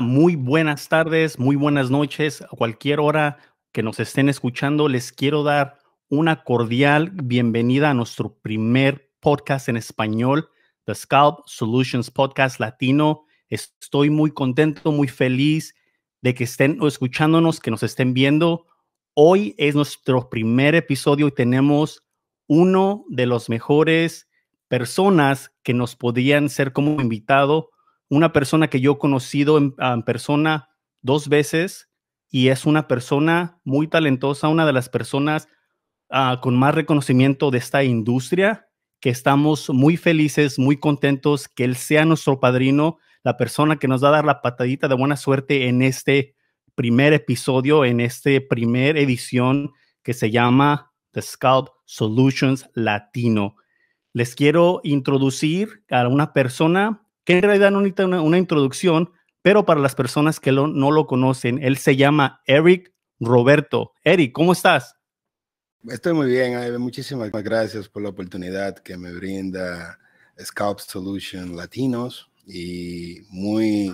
muy buenas tardes, muy buenas noches. A cualquier hora que nos estén escuchando, les quiero dar una cordial bienvenida a nuestro primer podcast en español, The Scalp Solutions Podcast Latino. Estoy muy contento, muy feliz de que estén escuchándonos, que nos estén viendo. Hoy es nuestro primer episodio y tenemos uno de los mejores personas que nos podían ser como invitado una persona que yo he conocido ah, en, persona dos veces y es una persona muy talentosa, una de las personas ah, con más reconocimiento de esta industria, que estamos muy felices, muy contentos que él sea nuestro padrino, la persona que nos va a dar la patadita de buena suerte en este primer episodio, en esta primer edición que se llama The Scout Solutions Latino. Les quiero introducir a una persona que en realidad necesita una, introducción, pero para las personas que no lo conocen, él se llama Eric Roberto. Eric, ¿cómo estás? Estoy muy bien, Muchísimas gracias por la oportunidad que me brinda Scalp Solution Latinos y muy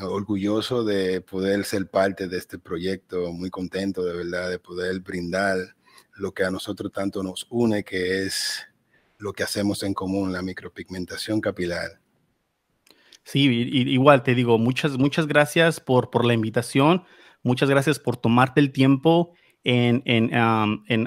orgulloso de poder ser parte de este proyecto, muy contento de verdad de poder brindar lo que a nosotros tanto nos une, que es lo que hacemos en común, la micropigmentación capilar. Sí, igual te digo, muchas, muchas gracias por, por la invitación, muchas gracias por tomarte el tiempo en, en,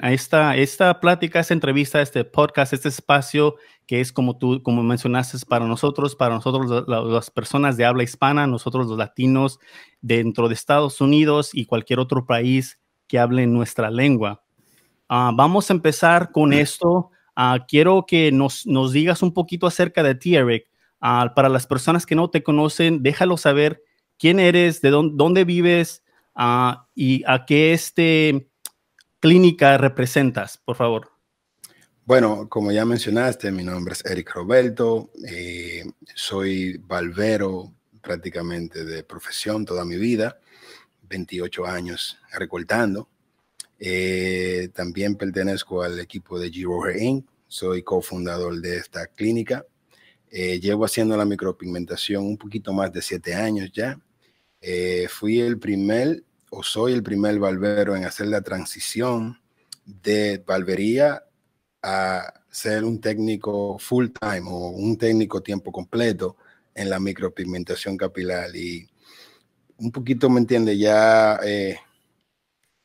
esta, esta plática, esta entrevista, este podcast, este espacio que es como tú, como mencionaste, para nosotros, para nosotros las personas de habla hispana, nosotros los latinos dentro de Estados Unidos y cualquier otro país que hable nuestra lengua. Ah, vamos a empezar con mm. esto. Ah, quiero que nos, nos digas un poquito acerca de ti, Eric para las personas que no te conocen, déjalo saber quién eres, de dónde, vives ah, y a qué este clínica representas, por favor. Bueno, como ya mencionaste, mi nombre es Eric Roberto, eh, soy valvero prácticamente de profesión toda mi vida, 28 años recortando. Eh, también pertenezco al equipo de Giro Inc., soy cofundador de esta clínica eh, llevo haciendo la micropigmentación un poquito más de siete años ya. Eh, fui el primer, o soy el primer valvero en hacer la transición de valvería a ser un técnico full time o un técnico tiempo completo en la micropigmentación capilar. Y un poquito, ¿me entiende? Ya eh,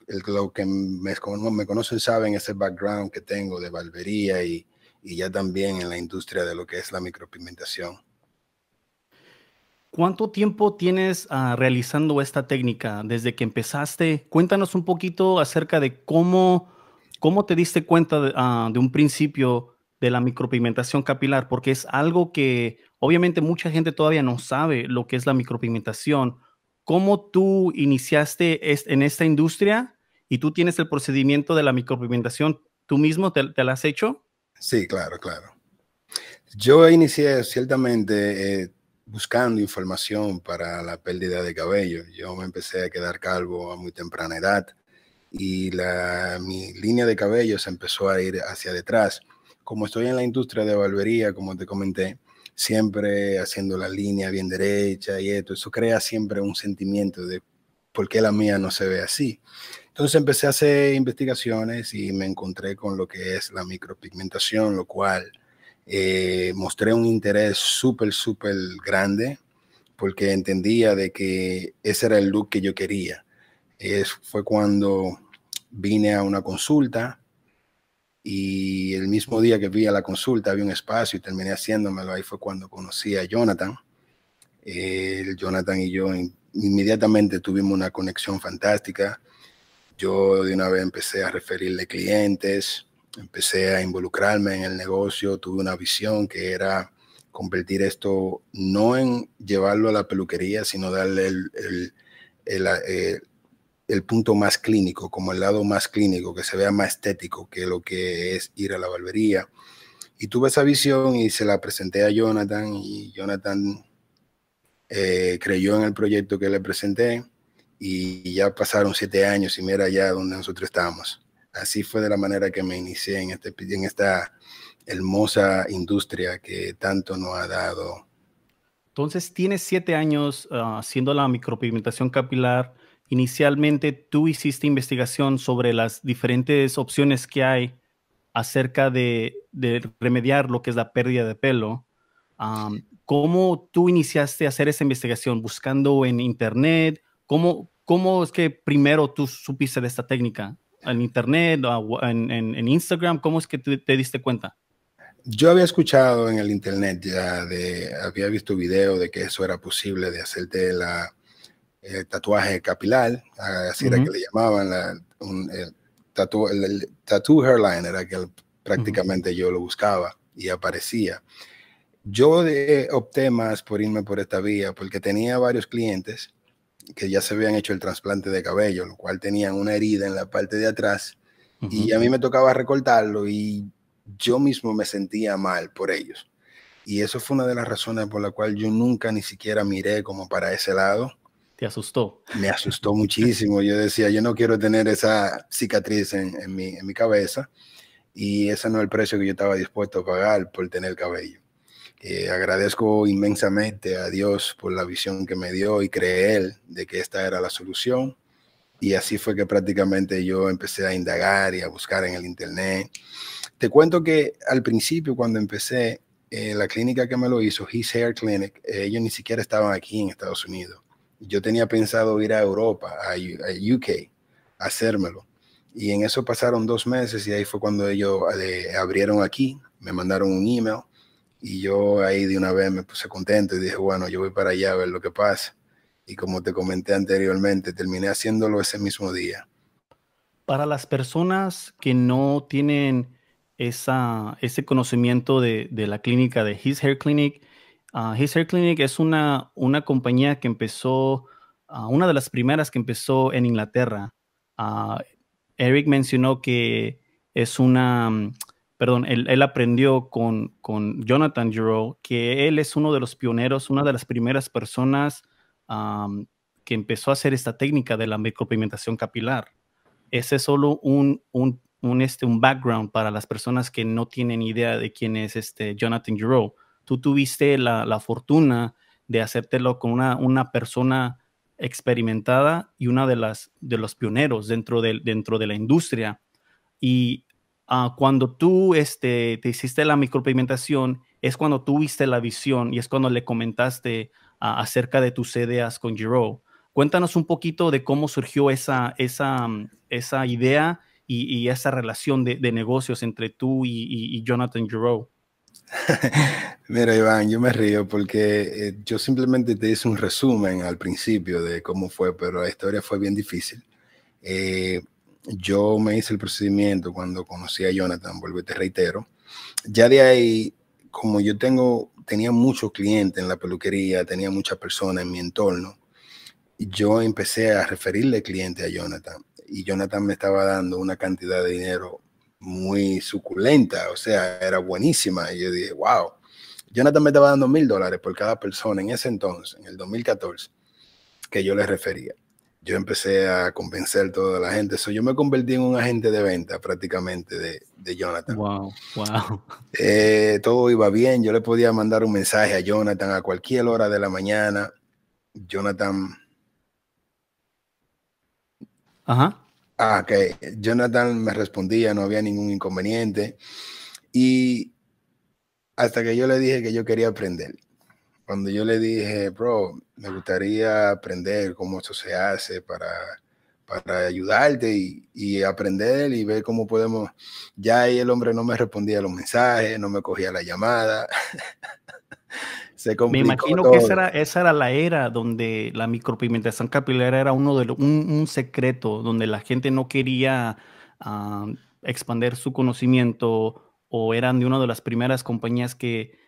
el, lo que me, me conocen saben ese background que tengo de valvería y y ya también en la industria de lo que es la micropigmentación. ¿Cuánto tiempo tienes ah, realizando esta técnica desde que empezaste? Cuéntanos un poquito acerca de cómo, cómo te diste cuenta ah, de, un principio de la micropigmentación capilar, porque es algo que obviamente mucha gente todavía no sabe lo que es la micropigmentación. ¿Cómo tú iniciaste en esta industria y tú tienes el procedimiento de la micropigmentación? ¿Tú mismo te, te la has hecho? Sí, claro, claro. Yo inicié ciertamente eh, buscando información para la pérdida de cabello. Yo me empecé a quedar calvo a muy temprana edad y la, mi línea de cabello se empezó a ir hacia detrás. Como estoy en la industria de barbería, como te comenté, siempre haciendo la línea bien derecha y esto, eso crea siempre un sentimiento de por qué la mía no se ve así. Entonces empecé a hacer investigaciones y me encontré con lo que es la micropigmentación, lo cual eh, mostré un interés súper, súper grande porque entendía de que ese era el look que yo quería. Es, fue cuando vine a una consulta y el mismo día que vi a la consulta había un espacio y terminé haciéndomelo. Ahí fue cuando conocí a Jonathan. Jonathan y yo inmediatamente tuvimos una conexión fantástica yo de una vez empecé a referirle clientes, empecé a involucrarme en el negocio, tuve una visión que era convertir esto no en llevarlo a la peluquería, sino darle eh, el, punto más clínico, como el lado más clínico, que se vea más estético que lo que es ir a la barbería. Y tuve esa visión y se la presenté a Jonathan y Jonathan eh, creyó en el proyecto que le presenté y ya pasaron siete años y mira ya donde nosotros estamos. Así fue de la manera que me inicié en, este, en esta hermosa industria que tanto nos ha dado. Entonces, tienes siete años ah, haciendo la micropigmentación capilar. Inicialmente, tú hiciste investigación sobre las diferentes opciones que hay acerca de, remediar lo que es la pérdida de pelo. ¿Cómo tú iniciaste a hacer esa investigación? ¿Buscando en Internet? ¿Cómo, ¿Cómo es que primero tú supiste de esta técnica? ¿En internet? ¿En, en, Instagram? ¿Cómo es que te, diste cuenta? Yo había escuchado en el internet ya de, había visto video de que eso era posible de hacerte la, el eh, tatuaje capilar, así era que le llamaban, el, tatu, tattoo hairline era que prácticamente yo lo buscaba y aparecía. Yo eh, opté más por irme por esta vía porque tenía varios clientes que ya se habían hecho el trasplante de cabello, lo cual tenían una herida en la parte de atrás y a mí me tocaba recortarlo y yo mismo me sentía mal por ellos. Y eso fue una de las razones por la cual yo nunca ni siquiera miré como para ese lado. ¿Te asustó? Me asustó muchísimo. Yo decía, yo no quiero tener esa cicatriz en, mi, en mi cabeza y ese no es el precio que yo estaba dispuesto a pagar por tener cabello. Eh, agradezco inmensamente a Dios por la visión que me dio y él de que esta era la solución. Y así fue que prácticamente yo empecé a indagar y a buscar en el Internet. Te cuento que al principio, cuando empecé, la clínica que me lo hizo, His Hair Clinic, eh, ellos ni siquiera estaban aquí en Estados Unidos. Yo tenía pensado ir a Europa, a, UK, a hacérmelo. Y en eso pasaron dos meses y ahí fue cuando ellos eh, abrieron aquí, me mandaron un email y yo ahí de una vez me puse contento y dije, bueno, yo voy para allá a ver lo que pasa. Y como te comenté anteriormente, terminé haciéndolo ese mismo día. Para las personas que no tienen esa, ese conocimiento de, de la clínica de His Hair Clinic, ah, His Hair Clinic es una, una compañía que empezó, ah, una de las primeras que empezó en Inglaterra. Ah, Eric mencionó que es una... Mm, perdón, él, aprendió con, Jonathan Giroux que él es uno de los pioneros, una de las primeras personas que empezó a hacer esta técnica de la micropigmentación capilar. Ese es solo un, un, este, un background para las personas que no tienen idea de quién es este Jonathan Giroux. Tú tuviste la, fortuna de hacértelo con una, una persona experimentada y una de las de los pioneros dentro de, dentro de la industria. Y Ah, cuando tú este, te hiciste la micropigmentación, es cuando tuviste la visión y es cuando le comentaste acerca de tus ideas con Giro. Cuéntanos un poquito de cómo surgió esa, esa, mm, esa idea y, esa relación de, negocios entre tú y, Jonathan Giro. Mira, Iván, yo me río porque eh, yo simplemente te hice un resumen al principio de cómo fue, pero la historia fue bien difícil. Eh, yo me hice el procedimiento cuando conocí a Jonathan, vuelvo y te reitero. Ya de ahí, como yo tengo, tenía muchos clientes en la peluquería, tenía muchas personas en mi entorno, yo empecé a referirle cliente a Jonathan y Jonathan me estaba dando una cantidad de dinero muy suculenta, o sea, era buenísima. Y yo dije, wow, Jonathan me estaba dando mil dólares por cada persona en ese entonces, en el 2014, que yo le refería yo empecé a convencer a toda la gente. yo me convertí en un agente de venta prácticamente de, Jonathan. Wow, wow. Eh, todo iba bien. Yo le podía mandar un mensaje a Jonathan a cualquier hora de la mañana. Jonathan. Ajá. Ah, ok. Jonathan me respondía, no había ningún inconveniente. Y hasta que yo le dije que yo quería aprender cuando yo le dije, bro, me gustaría aprender cómo esto se hace para, para ayudarte y, y, aprender y ver cómo podemos. Ya ahí el hombre no me respondía los mensajes, no me cogía la llamada. se me imagino que esa era, esa era, la era donde la micropigmentación capilar era uno de un, secreto, donde la gente no quería ah, expander expandir su conocimiento o eran de una de las primeras compañías que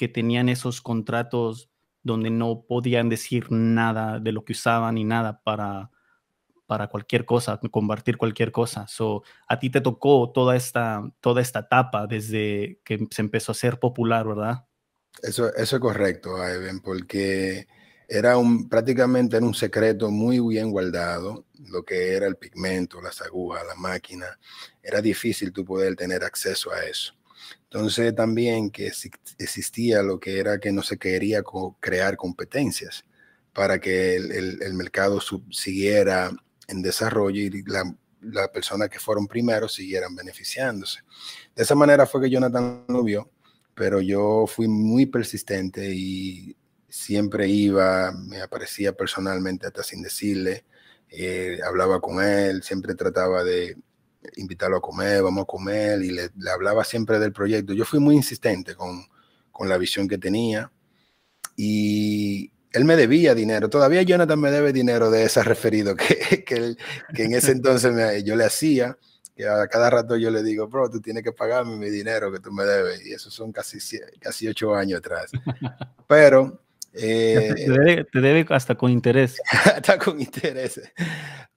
que tenían esos contratos donde no podían decir nada de lo que usaban ni nada para, para cualquier cosa, compartir cualquier cosa. a ti te tocó toda esta, toda esta etapa desde que se empezó a ser popular, ¿verdad? Eso, es correcto, Ivan, porque era un, prácticamente era un secreto muy bien guardado, lo que era el pigmento, las agujas, la máquina. Era difícil tú poder tener acceso a eso. Entonces también que existía lo que era que no se quería crear competencias para que el, mercado siguiera en desarrollo y las la personas que fueron primero siguieran beneficiándose. De esa manera fue que Jonathan lo vio, pero yo fui muy persistente y siempre iba, me aparecía personalmente hasta sin decirle, eh, hablaba con él, siempre trataba de, invitarlo a comer, vamos a comer, y le, hablaba siempre del proyecto. Yo fui muy insistente con, con, la visión que tenía y él me debía dinero. Todavía Jonathan me debe dinero de ese referido que, que, en ese entonces yo le hacía. Que a cada rato yo le digo, bro, tú tienes que pagarme mi dinero que tú me debes. Y eso son casi, casi ocho años atrás. Pero te, eh, debe, te, debe, hasta con interés. hasta con interés.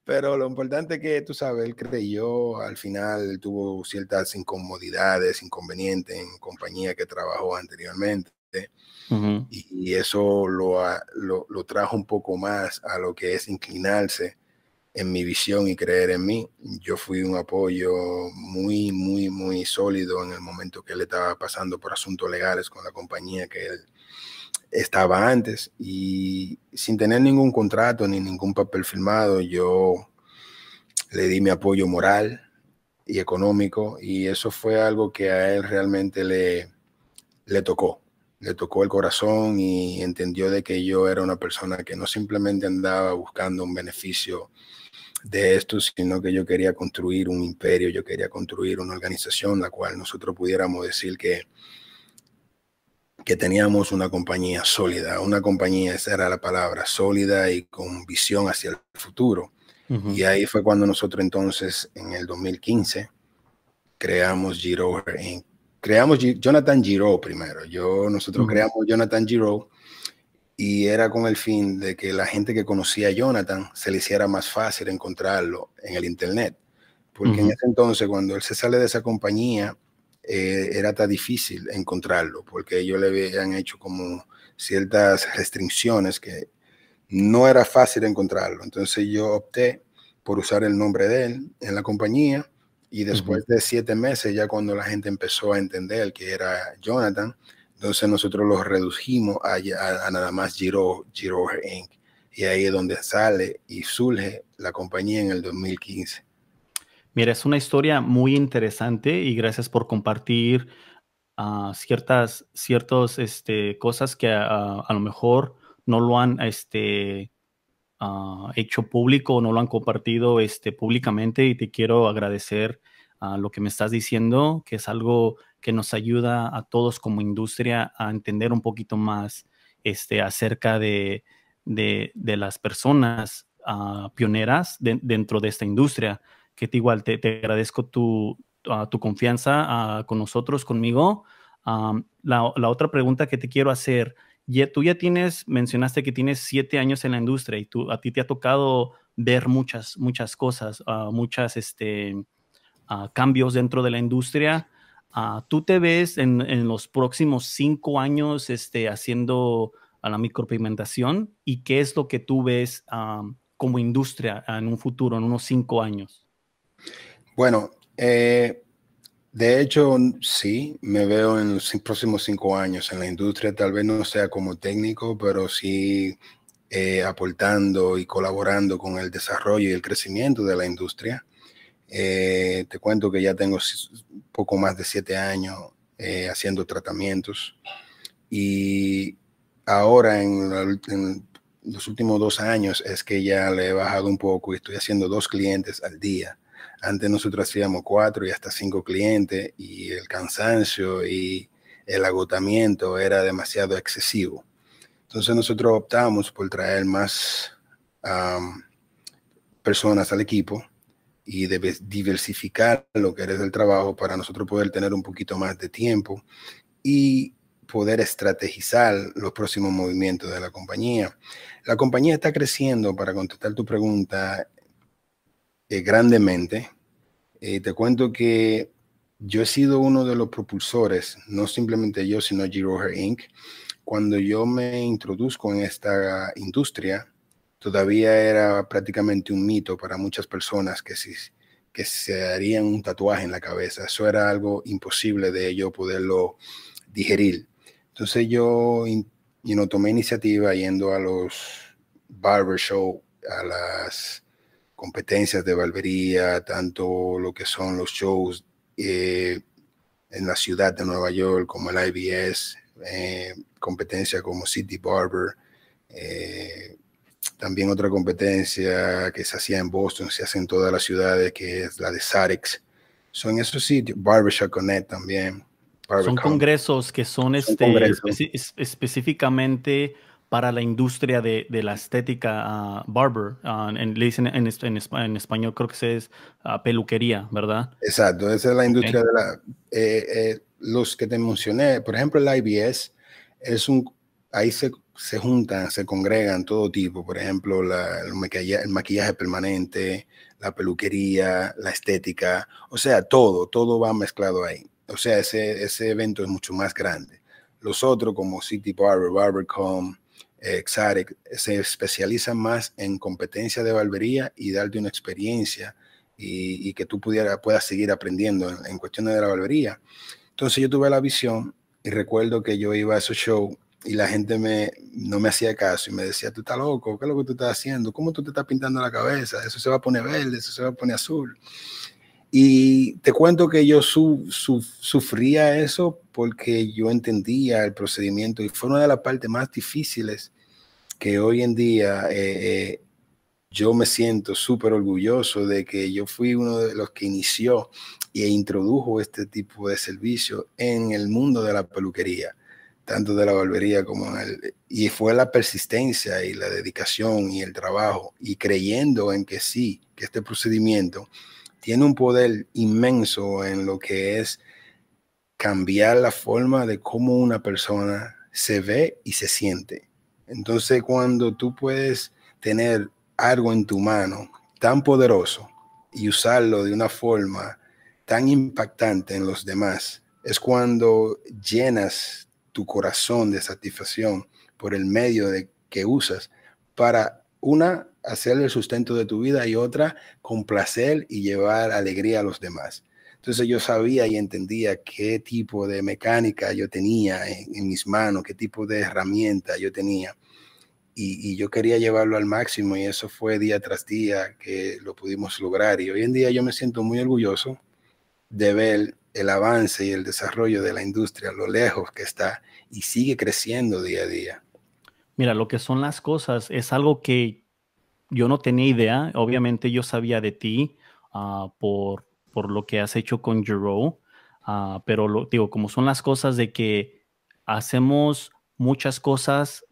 Pero lo importante es que, tú sabes, él creyó, al final tuvo ciertas incomodidades, inconvenientes en compañía que trabajó anteriormente. y, eso lo, lo, trajo un poco más a lo que es inclinarse en mi visión y creer en mí. Yo fui un apoyo muy, muy, muy sólido en el momento que él estaba pasando por asuntos legales con la compañía que él estaba antes y sin tener ningún contrato ni ningún papel firmado, yo le di mi apoyo moral y económico y eso fue algo que a él realmente le, le tocó, le tocó el corazón y entendió de que yo era una persona que no simplemente andaba buscando un beneficio de esto, sino que yo quería construir un imperio, yo quería construir una organización la cual nosotros pudiéramos decir que que teníamos una compañía sólida, una compañía, esa era la palabra, sólida y con visión hacia el futuro. Y ahí fue cuando nosotros entonces, en el 2015, creamos Giro, creamos Jonathan Giro primero. Yo, nosotros creamos Jonathan Giro y era con el fin de que la gente que conocía a Jonathan se le hiciera más fácil encontrarlo en el Internet. Porque en ese entonces, cuando él se sale de esa compañía, eh, era tan difícil encontrarlo, porque ellos le habían hecho como ciertas restricciones que no era fácil encontrarlo. Entonces yo opté por usar el nombre de él en la compañía y después de siete meses, ya cuando la gente empezó a entender que era Jonathan, entonces nosotros lo redujimos a, nada más Giro, Giro Inc. Y ahí es donde sale y surge la compañía en el 2015. Mira, es una historia muy interesante y gracias por compartir ah, ciertas, ciertos, este, cosas que a lo mejor no lo han este, ah, hecho público o no lo han compartido este, públicamente y te quiero agradecer ah, lo que me estás diciendo, que es algo que nos ayuda a todos como industria a entender un poquito más este, acerca de, las personas pioneras dentro de esta industria que te, igual te, agradezco tu, ah, tu confianza ah, con nosotros, conmigo. Ah, la, otra pregunta que te quiero hacer, tú ya tienes, mencionaste que tienes siete años en la industria y tú, a ti te ha tocado ver muchas, muchas cosas, muchos muchas este, cambios dentro de la industria. ¿Tú te ves en, los próximos cinco años este, haciendo a la micropigmentación y qué es lo que tú ves como industria en un futuro, en unos cinco años? Bueno, eh, de hecho, sí, me veo en los próximos cinco años en la industria, tal vez no sea como técnico, pero sí eh, aportando y colaborando con el desarrollo y el crecimiento de la industria. Eh, te cuento que ya tengo poco más de siete años haciendo tratamientos y ahora en los últimos dos años es que ya le he bajado un poco y estoy haciendo dos clientes al día antes nosotros hacíamos cuatro y hasta cinco clientes y el cansancio y el agotamiento era demasiado excesivo. Entonces nosotros optamos por traer más personas al equipo y diversificar lo que es el trabajo para nosotros poder tener un poquito más de tiempo y poder estrategizar los próximos movimientos de la compañía. La compañía está creciendo, para contestar tu pregunta, eh, grandemente. Eh, te cuento que yo he sido uno de los propulsores, no simplemente yo, sino G. Inc. Cuando yo me introduzco en esta industria, todavía era prácticamente un mito para muchas personas que, se harían un tatuaje en la cabeza. Eso era algo imposible de yo poderlo digerir. Entonces yo tomé iniciativa yendo a los barbershows, a las competencias de barbería, tanto lo que son los shows eh, en la ciudad de Nueva York, como el IBS, eh, competencia como City Barber. Eh, también otra competencia que se hacía en Boston, se hace en todas las ciudades, que es la de Sarex. Son esos sitios, Barbershop Connect también. son congresos que son, este, específicamente para la industria de, la estética ah, barber, ah, en, le dicen en, español creo que se es ah, peluquería, ¿verdad? Exacto, esa es la industria de la... Eh, eh, los que te mencioné, por ejemplo, el IBS, es un, ahí se, se juntan, se congregan todo tipo, por ejemplo, la, el, maquillaje, el, maquillaje, permanente, la peluquería, la estética, o sea, todo, todo va mezclado ahí. O sea, ese, ese evento es mucho más grande. Los otros, como City Barber, Barbercom, Exarec se especializa más en competencia de barbería y darte una experiencia y, que tú pudiera, puedas seguir aprendiendo en, cuestiones de la barbería. Entonces yo tuve la visión y recuerdo que yo iba a esos shows y la gente me, no me hacía caso y me decía, tú estás loco, ¿qué es lo que tú estás haciendo? ¿Cómo tú te estás pintando la cabeza? Eso se va a poner verde, eso se va a poner azul. Y te cuento que yo sufría eso porque yo entendía el procedimiento y fue una de las partes más difíciles que hoy en día eh, eh, yo me siento súper orgulloso de que yo fui uno de los que inició e introdujo este tipo de servicio en el mundo de la peluquería, tanto de la barbería como en el... Y fue la persistencia y la dedicación y el trabajo y creyendo en que sí, que este procedimiento tiene un poder inmenso en lo que es cambiar la forma de cómo una persona se ve y se siente entonces cuando tú puedes tener algo en tu mano tan poderoso y usarlo de una forma tan impactante en los demás, es cuando llenas tu corazón de satisfacción por el medio de que usas para una hacer el sustento de tu vida y otra complacer y llevar alegría a los demás. Entonces yo sabía y entendía qué tipo de mecánica yo tenía en, mis manos, qué tipo de herramienta yo tenía. Y, yo quería llevarlo al máximo y eso fue día tras día que lo pudimos lograr. Y hoy en día yo me siento muy orgulloso de ver el avance y el desarrollo de la industria, lo lejos que está y sigue creciendo día a día. Mira, lo que son las cosas es algo que yo no tenía idea. Obviamente yo sabía de ti ah, por por lo que has hecho con Jerome, ah, pero lo, digo, como son las cosas de que hacemos muchas cosas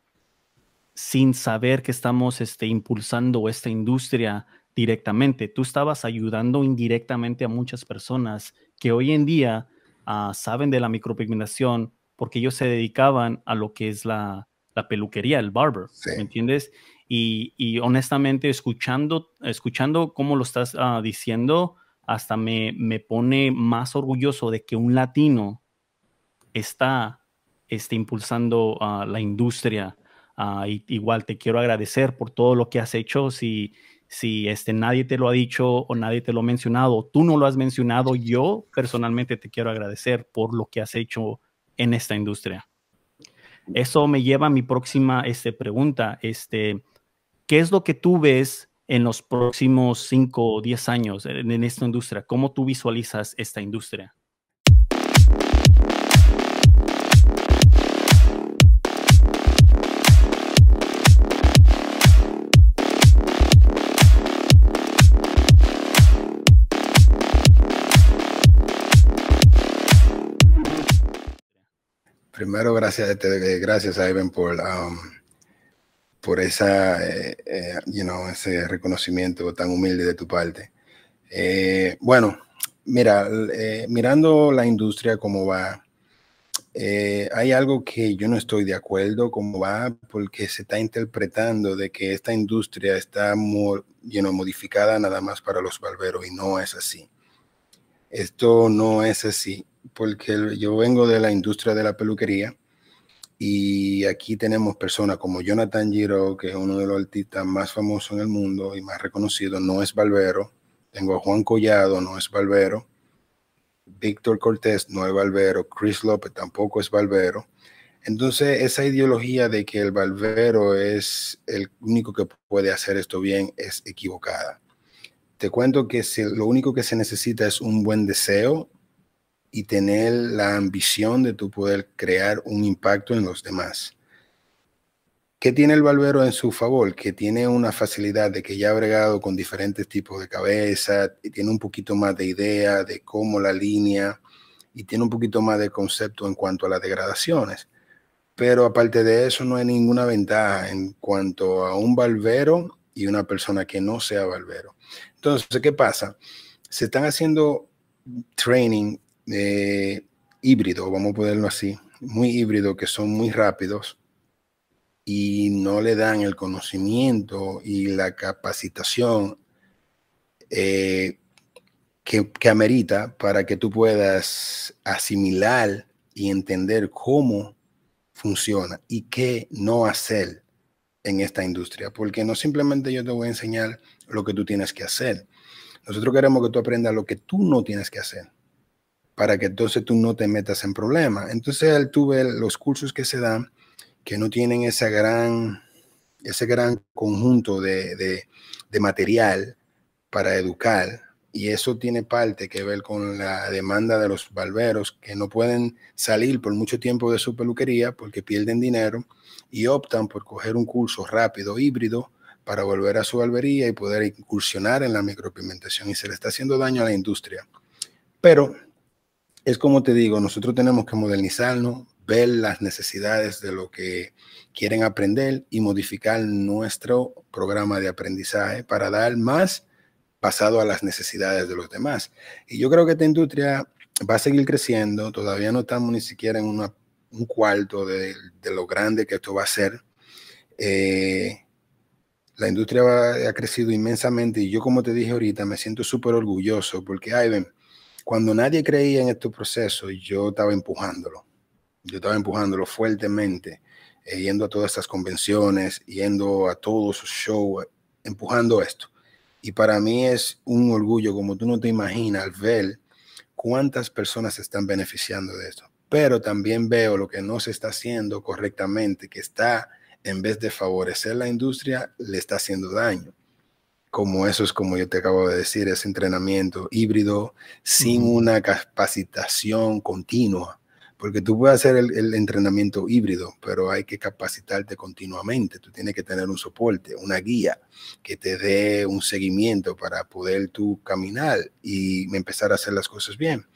sin saber que estamos este, impulsando esta industria directamente. Tú estabas ayudando indirectamente a muchas personas que hoy en día ah, saben de la micropigmentación porque ellos se dedicaban a lo que es la, peluquería, el barber, ¿me entiendes? Y, honestamente, escuchando, escuchando cómo lo estás ah, diciendo, hasta me, pone más orgulloso de que un latino está, este, impulsando a la industria. Ah, igual te quiero agradecer por todo lo que has hecho. Si, si este, nadie te lo ha dicho o nadie te lo ha mencionado, tú no lo has mencionado, yo personalmente te quiero agradecer por lo que has hecho en esta industria. Eso me lleva a mi próxima este, pregunta. Este, ¿Qué es lo que tú ves en los próximos cinco o diez años en, esta industria? ¿Cómo tú visualizas esta industria? primero, gracias, eh, gracias a Evan por um, por esa, eh, eh, ese reconocimiento tan humilde de tu parte. Eh, bueno, mira, mirando la industria como va, hay algo que yo no estoy de acuerdo como va, porque se está interpretando de que esta industria está muy, you modificada nada más para los barberos y no es así. Esto no es así, porque yo vengo de la industria de la peluquería y aquí tenemos personas como Jonathan Giro, que es uno de los artistas más famosos en el mundo y más reconocido, no es Valvero. Tengo a Juan Collado, no es Valvero. Víctor Cortés no es Valvero. Chris López tampoco es Valvero. Entonces, esa ideología de que el Valvero es el único que puede hacer esto bien es equivocada. Te cuento que lo único que se necesita es un buen deseo y tener la ambición de tu poder crear un impacto en los demás. ¿Qué tiene el valvero en su favor? Que tiene una facilidad de que ya ha bregado con diferentes tipos de cabeza, y tiene un poquito más de idea de cómo la línea y tiene un poquito más de concepto en cuanto a las degradaciones. Pero aparte de eso, no hay ninguna ventaja en cuanto a un barbero y una persona que no sea barbero. Entonces, ¿qué pasa? Se están haciendo training eh, híbrido, vamos a ponerlo así, muy híbrido, que son muy rápidos y no le dan el conocimiento y la capacitación eh, que, que amerita para que tú puedas asimilar y entender cómo funciona y qué no hacer en esta industria, porque no simplemente yo te voy a enseñar lo que tú tienes que hacer. Nosotros queremos que tú aprendas lo que tú no tienes que hacer para que entonces tú no te metas en problemas. Entonces él tuve los cursos que se dan que no tienen esa gran, ese gran conjunto de, material para educar, y eso tiene parte que ver con la demanda de los barberos que no pueden salir por mucho tiempo de su peluquería porque pierden dinero y optan por coger un curso rápido híbrido para volver a su barbería y poder incursionar en la micropigmentación y se le está haciendo daño a la industria. Pero es como te digo, nosotros tenemos que modernizarnos, ver las necesidades de lo que quieren aprender y modificar nuestro programa de aprendizaje para dar más pasado a las necesidades de los demás. Y yo creo que esta industria va a seguir creciendo, todavía no estamos ni siquiera en un cuarto de, lo grande que esto va a ser. Eh, la industria ha crecido inmensamente y yo, como te dije ahorita, me siento súper orgulloso porque, Ivan, cuando nadie creía en este proceso, yo estaba empujándolo. Yo estaba empujándolo fuertemente, eh, yendo a todas estas convenciones, yendo a todos sus shows, empujando esto. Y para mí es un orgullo, como tú no te imaginas, al ver cuántas personas se están beneficiando de esto. Pero también veo lo que no se está haciendo correctamente, que está, en vez de favorecer la industria, le está haciendo daño como eso es como yo te acabo de decir, es entrenamiento híbrido sin una capacitación continua, porque tú puedes hacer el, el, entrenamiento híbrido, pero hay que capacitarte continuamente, tú tienes que tener un soporte, una guía que te dé un seguimiento para poder tú caminar y empezar a hacer las cosas bien.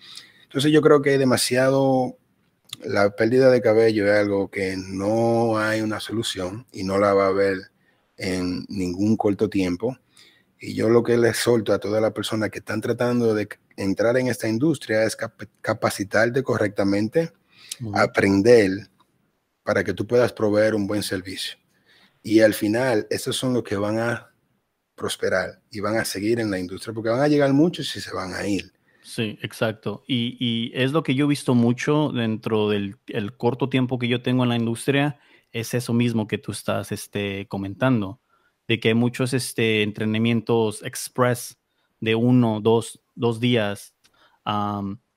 Entonces yo creo que demasiado la pérdida de cabello es algo que no hay una solución y no la va a haber en ningún corto tiempo y yo lo que les solto a todas las personas que están tratando de entrar en esta industria es capacitarte correctamente, aprender para que tú puedas proveer un buen servicio. Y al final, esos son los que van a prosperar y van a seguir en la industria porque van a llegar muchos y se van a ir. Sí, exacto. Y, y es lo que yo he visto mucho dentro del el corto tiempo que yo tengo en la industria, es eso mismo que tú estás este, comentando de que muchos este, entrenamientos express de uno, dos, dos días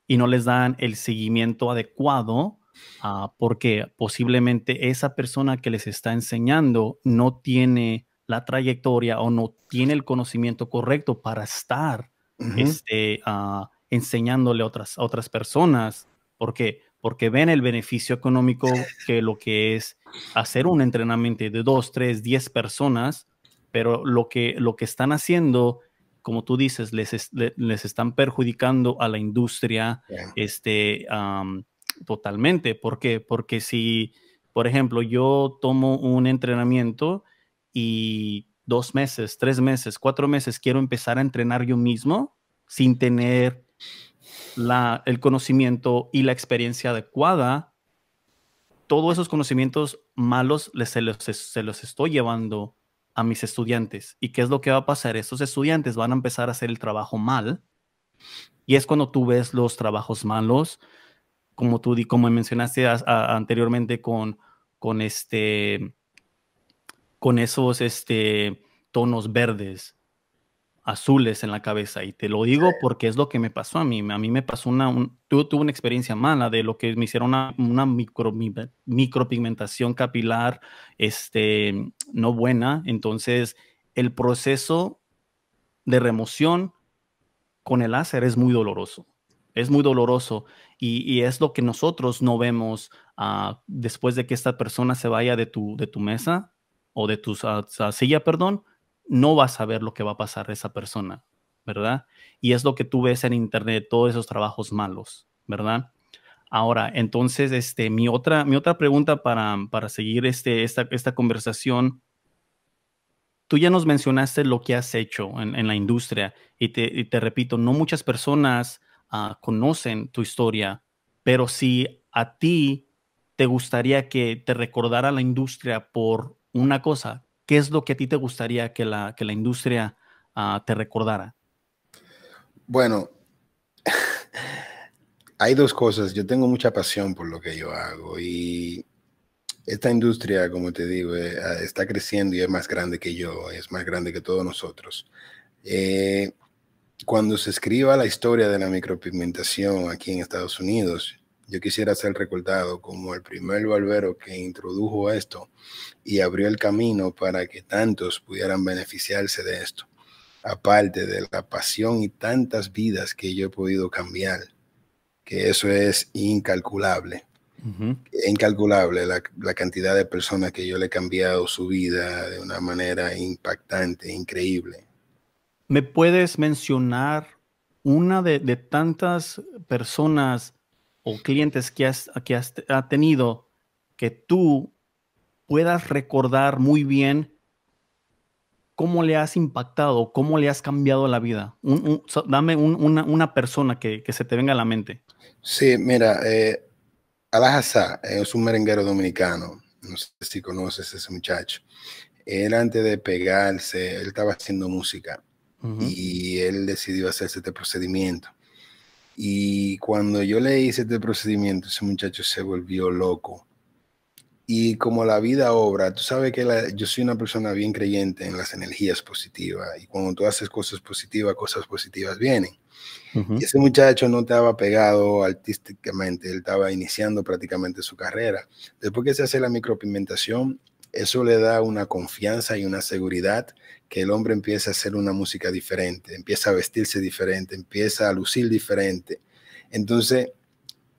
y no les dan el seguimiento adecuado ah, porque posiblemente esa persona que les está enseñando no tiene la trayectoria o no tiene el conocimiento correcto para estar este, ah, enseñándole a otras, otras personas. Porque ven el beneficio económico que lo que es hacer un entrenamiento de dos, tres, diez personas pero lo que, lo que están haciendo, como tú dices, les, les están perjudicando a la industria este, totalmente. ¿Por qué? Porque si, por ejemplo, yo tomo un entrenamiento y dos meses, tres meses, cuatro meses quiero empezar a entrenar yo mismo sin tener la, el conocimiento y la experiencia adecuada, todos esos conocimientos malos les, se, los, se los estoy llevando a mis estudiantes. ¿Y qué es lo que va a pasar? Estos estudiantes van a empezar a hacer el trabajo mal y es cuando tú ves los trabajos malos, como tú como mencionaste anteriormente con, con, este, con esos este, tonos verdes, azules en la cabeza. Y te lo digo porque es lo que me pasó a mí. A mí me pasó una, tuve, una experiencia mala de lo que me hicieron una, micro, micropigmentación capilar este, no buena. Entonces, el proceso de remoción con el láser es muy doloroso. Es muy doloroso y, es lo que nosotros no vemos ah, después de que esta persona se vaya de tu, de tu mesa o de tu silla, perdón no vas a ver lo que va a pasar a esa persona, ¿verdad? Y es lo que tú ves en internet, todos esos trabajos malos, ¿verdad? Ahora, entonces, este, mi otra, mi otra pregunta para, para seguir este, esta, conversación tú ya nos mencionaste lo que has hecho en, la industria y te, te, repito, no muchas personas ah, conocen tu historia, pero si a ti te gustaría que te recordara la industria por una cosa, ¿Qué es lo que a ti te gustaría que la, la industria ah, te recordara? Bueno, hay dos cosas. Yo tengo mucha pasión por lo que yo hago y esta industria, como te digo, eh, ah, está creciendo y es más grande que yo, es más grande que todos nosotros. Eh, cuando se escriba la historia de la micropigmentación aquí en Estados Unidos, yo quisiera ser recordado como el primer barbero que introdujo esto y abrió el camino para que tantos pudieran beneficiarse de esto, aparte de la pasión y tantas vidas que yo he podido cambiar, que eso es incalculable. Incalculable la, cantidad de personas que yo le he cambiado su vida de una manera impactante, increíble. ¿Me puedes mencionar una de, tantas personas o clientes que has, que has ha tenido que tú puedas recordar muy bien cómo le has impactado, cómo le has cambiado la vida. Un, dame una, persona que, se te venga a la mente. Sí, mira, eh, eh, es un merenguero dominicano. No sé si conoces a ese muchacho. Él antes de pegarse, él estaba haciendo música y él decidió hacerse este procedimiento y cuando yo le hice este procedimiento, ese muchacho se volvió loco. Y como la vida obra, tú sabes que yo soy una persona bien creyente en las energías positivas. Y cuando tú haces cosas positivas, cosas positivas vienen. Y ese muchacho no estaba pegado artísticamente, él estaba iniciando prácticamente su carrera. Después que se hace la micropigmentación, eso le da una confianza y una seguridad que el hombre empieza a hacer una música diferente, empieza a vestirse diferente, empieza a lucir diferente. Entonces,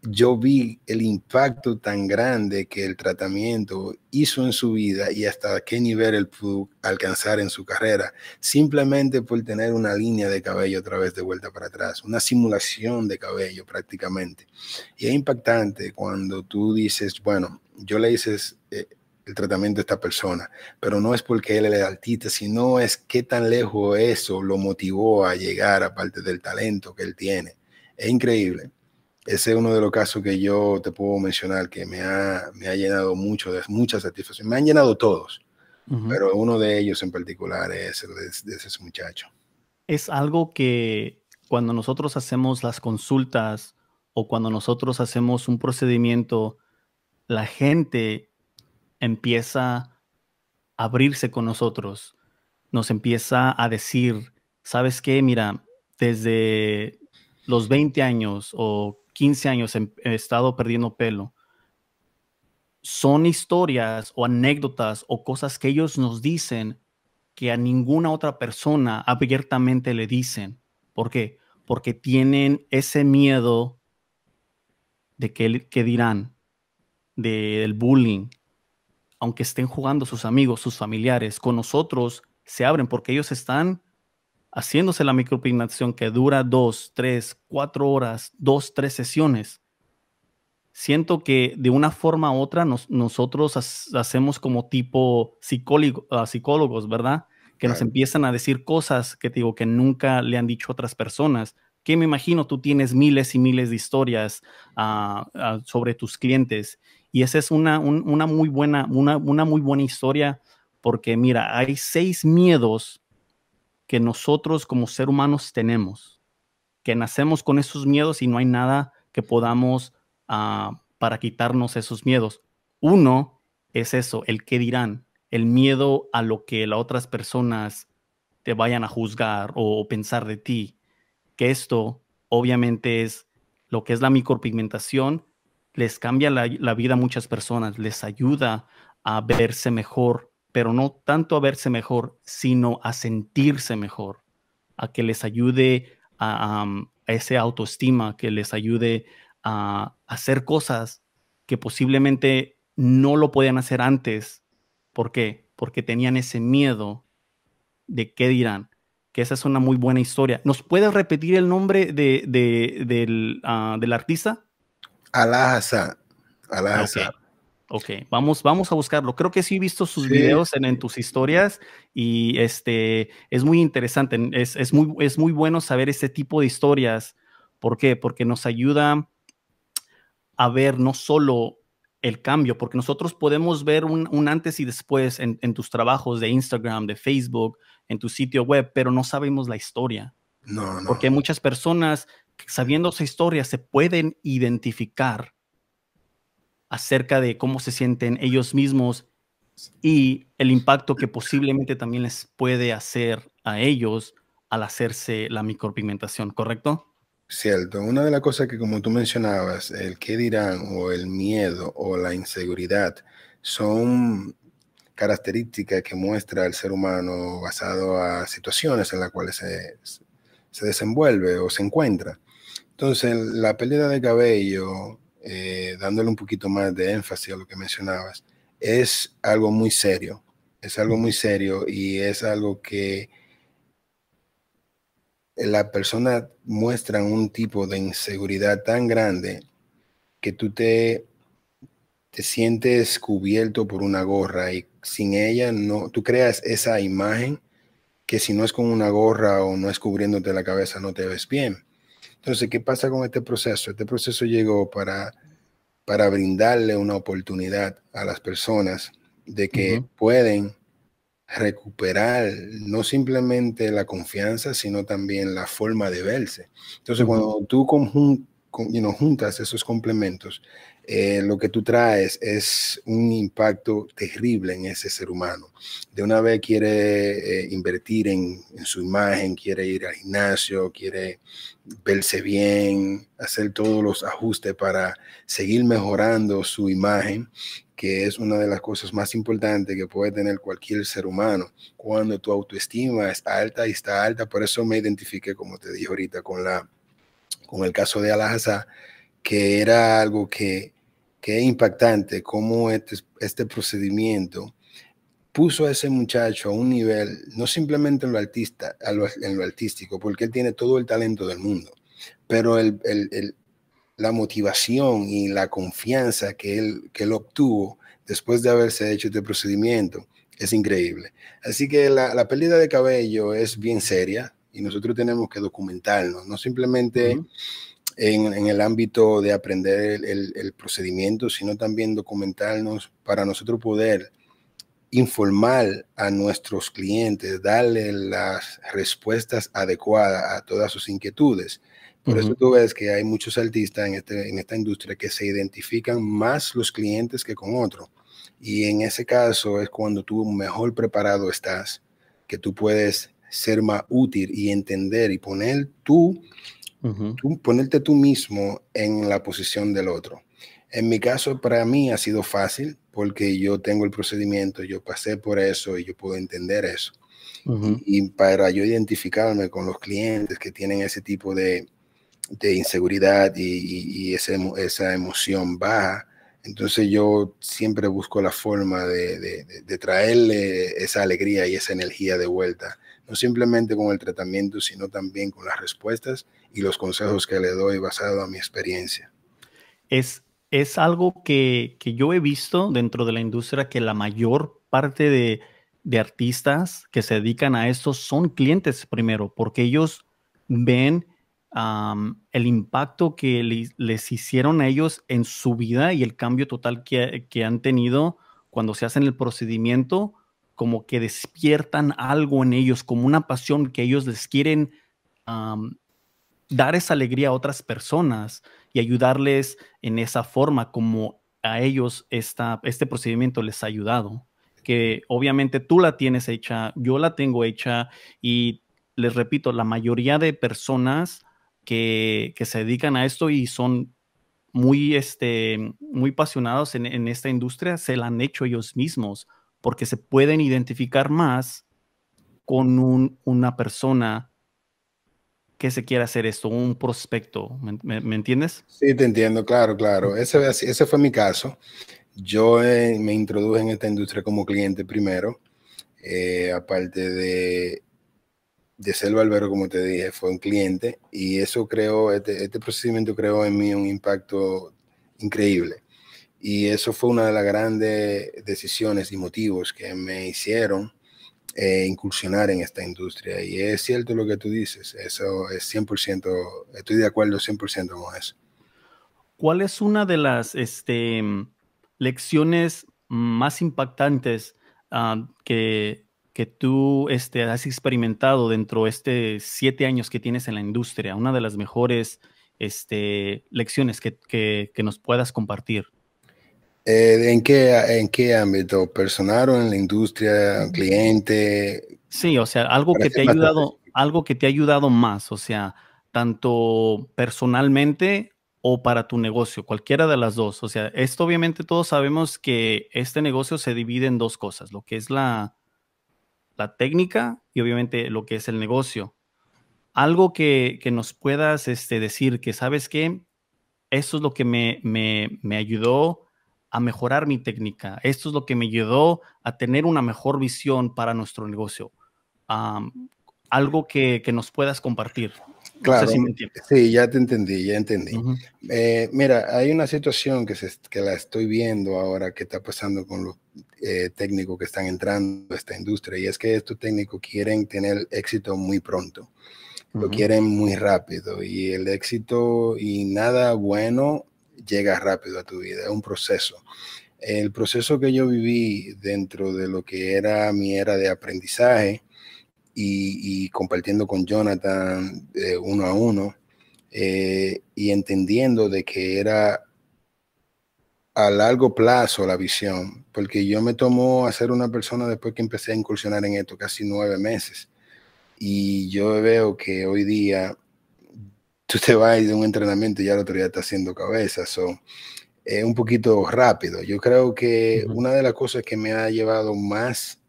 yo vi el impacto tan grande que el tratamiento hizo en su vida y hasta qué nivel él pudo alcanzar en su carrera, simplemente por tener una línea de cabello otra vez de vuelta para atrás, una simulación de cabello prácticamente. Y es impactante cuando tú dices, bueno, yo le dices... Eh, el tratamiento de esta persona, pero no es porque él es altista, sino es qué tan lejos eso lo motivó a llegar, aparte del talento que él tiene. Es increíble. Ese es uno de los casos que yo te puedo mencionar que me ha, me ha llenado mucho, de mucha satisfacción. Me han llenado todos, pero uno de ellos en particular es el de ese muchacho. Es algo que cuando nosotros hacemos las consultas o cuando nosotros hacemos un procedimiento, la gente empieza a abrirse con nosotros, nos empieza a decir, ¿sabes qué? Mira, desde los 20 años o 15 años em, he, estado perdiendo pelo. Son historias o anécdotas o cosas que ellos nos dicen que a ninguna otra persona abiertamente le dicen. ¿Por qué? Porque tienen ese miedo de que, que dirán, del bullying, aunque estén jugando sus amigos, sus familiares, con nosotros, se abren porque ellos están haciéndose la micropigmentación que dura dos, tres, cuatro horas, dos, tres sesiones. Siento que de una forma u otra nosotros hacemos como tipo ah, psicólogos, ¿verdad? Que nos empiezan a decir cosas que digo que nunca le han dicho otras personas. Que me imagino tú tienes miles y miles de historias ah, ah, sobre tus clientes y esa es una, una muy buena, una, muy buena historia porque mira, hay seis miedos que nosotros como seres humanos tenemos, que nacemos con esos miedos y no hay nada que podamos ah, para quitarnos esos miedos. Uno es eso, el qué dirán, el miedo a lo que las otras personas te vayan a juzgar o pensar de ti, que esto obviamente es lo que es la micropigmentación, les cambia la, vida a muchas personas, les ayuda a verse mejor, pero no tanto a verse mejor, sino a sentirse mejor, a que les ayude a, mm, esa autoestima, que les ayude a, hacer cosas que posiblemente no lo podían hacer antes. ¿Por qué? Porque tenían ese miedo de qué dirán. Que esa es una muy buena historia. ¿Nos puedes repetir el nombre de, del, ah, del artista? Al-Azhar. Al okay. ok, vamos, vamos a buscarlo. Creo que sí he visto sus videos en, tus historias y este, es muy interesante. Es, muy, es muy bueno saber este tipo de historias. ¿Por qué? Porque nos ayuda a ver no solo el cambio, porque nosotros podemos ver un, antes y después en, en, tus trabajos de Instagram, de Facebook, en tu sitio web, pero no sabemos la historia. No, no. Porque muchas personas sabiendo su historia, se pueden identificar acerca de cómo se sienten ellos mismos y el impacto que posiblemente también les puede hacer a ellos al hacerse la micropigmentación, ¿correcto? Cierto, una de las cosas que como tú mencionabas, el qué dirán o el miedo o la inseguridad son características que muestra el ser humano basado a situaciones en las cuales se desenvuelve o se encuentra. Entonces, la pérdida de cabello, eh, dándole un poquito más de énfasis a lo que mencionabas, es algo muy serio. Es algo muy serio y es algo que la persona muestra un tipo de inseguridad tan grande que tú te, te sientes cubierto por una gorra y sin ella no, tú creas esa imagen que si no es con una gorra o no es cubriéndote la cabeza no te ves bien. Entonces, ¿qué pasa con este proceso? Este proceso llegó para, para brindarle una oportunidad a las personas de que pueden recuperar no simplemente la confianza, sino también la forma de verse. Entonces, cuando tú juntas esos complementos, eh, lo que tú traes es un impacto terrible en ese ser humano. De una vez quiere eh, invertir en, su imagen, quiere ir al gimnasio, quiere verse bien, hacer todos los ajustes para seguir mejorando su imagen, que es una de las cosas más importantes que puede tener cualquier ser humano. Cuando tu autoestima está alta y está alta, por eso me identifiqué, como te dije ahorita, con, la, con el caso de al que era algo que que impactante cómo este, este, procedimiento puso a ese muchacho a un nivel, no simplemente en lo, artista, en lo artístico, porque él tiene todo el talento del mundo, pero la motivación y la confianza que él, que obtuvo después de haberse hecho este procedimiento es increíble. Así que la, la pérdida de cabello es bien seria y nosotros tenemos que documentarnos, no simplemente en, el ámbito de aprender el, procedimiento, sino también documentarnos para nosotros poder informar a nuestros clientes, darle las respuestas adecuadas a todas sus inquietudes. Por eso tú ves que hay muchos artistas en, este, en esta industria que se identifican más los clientes que con otro, Y en ese caso es cuando tú mejor preparado estás, que tú puedes ser más útil y entender y poner tú ponerte tú mismo en la posición del otro. En mi caso, para mí ha sido fácil porque yo tengo el procedimiento, yo pasé por eso y yo puedo entender eso. y, para yo identificarme con los clientes que tienen ese tipo de, inseguridad y, esa emoción baja, entonces yo siempre busco la forma de, de, traerle esa alegría y esa energía de vuelta no simplemente con el tratamiento, sino también con las respuestas y los consejos que le doy basado a mi experiencia. Es, algo que, yo he visto dentro de la industria que la mayor parte de, artistas que se dedican a esto son clientes primero, porque ellos ven el impacto que les hicieron a ellos en su vida y el cambio total que, que, han tenido cuando se hacen el procedimiento como que despiertan algo en ellos, como una pasión que ellos les quieren dar esa alegría a otras personas y ayudarles en esa forma como a ellos este procedimiento les ha ayudado. Que obviamente tú la tienes hecha, yo la tengo hecha y les repito, la mayoría de personas que, que se dedican a esto y son muy, este, muy apasionados en esta industria se la han hecho ellos mismos porque se pueden identificar más con un, una persona que se quiera hacer esto, un prospecto. ¿Me, me, entiendes? Sí, te entiendo, claro, claro. Ese, ese fue mi caso. Yo eh, me introduje en esta industria como cliente primero, eh, aparte de, de ser Albero, como te dije, fue un cliente y eso creo este, este procedimiento creó en mí un impacto increíble. Y eso fue una de las grandes decisiones y motivos que me hicieron eh, incursionar en esta industria. Y es cierto lo que tú dices, eso es 100%, estoy de acuerdo 100% con eso. ¿Cuál es una de las este, lecciones más impactantes ah, que, tú este, has experimentado dentro de este siete años que tienes en la industria? Una de las mejores este, lecciones que nos puedas compartir. Eh, ¿en, qué, ¿En qué ámbito? ¿Personal o en la industria, cliente? Sí, o sea, algo que te ha ayudado, algo que te ha ayudado más, o sea, tanto personalmente o para tu negocio, cualquiera de las dos. O sea, esto obviamente todos sabemos que este negocio se divide en dos cosas, lo que es la, la técnica y obviamente lo que es el negocio. Algo que, que nos puedas este, decir que sabes que eso es lo que me, me, me ayudó a mejorar mi técnica. Esto es lo que me ayudó a tener una mejor visión para nuestro negocio. algo que, nos puedas compartir. Claro. sí, ya te entendí, ya entendí. Eh, mira, hay una situación que, se, que la estoy viendo ahora que está pasando con los eh, técnicos que están entrando a esta industria y es que estos técnicos quieren tener éxito muy pronto. Lo quieren muy rápido y el éxito y nada bueno llega rápido a tu vida, es un proceso. El proceso que yo viví dentro de lo que era mi era de aprendizaje y, compartiendo con Jonathan eh, uno a uno eh, y entendiendo de que era a largo plazo la visión, porque yo me tomó a ser una persona después que empecé a incursionar en esto, casi nueve meses. Y yo veo que hoy día tú te vas de un entrenamiento y ya la otro día está haciendo cabezas, So, eh, un poquito rápido. Yo creo que una de las cosas que me ha llevado más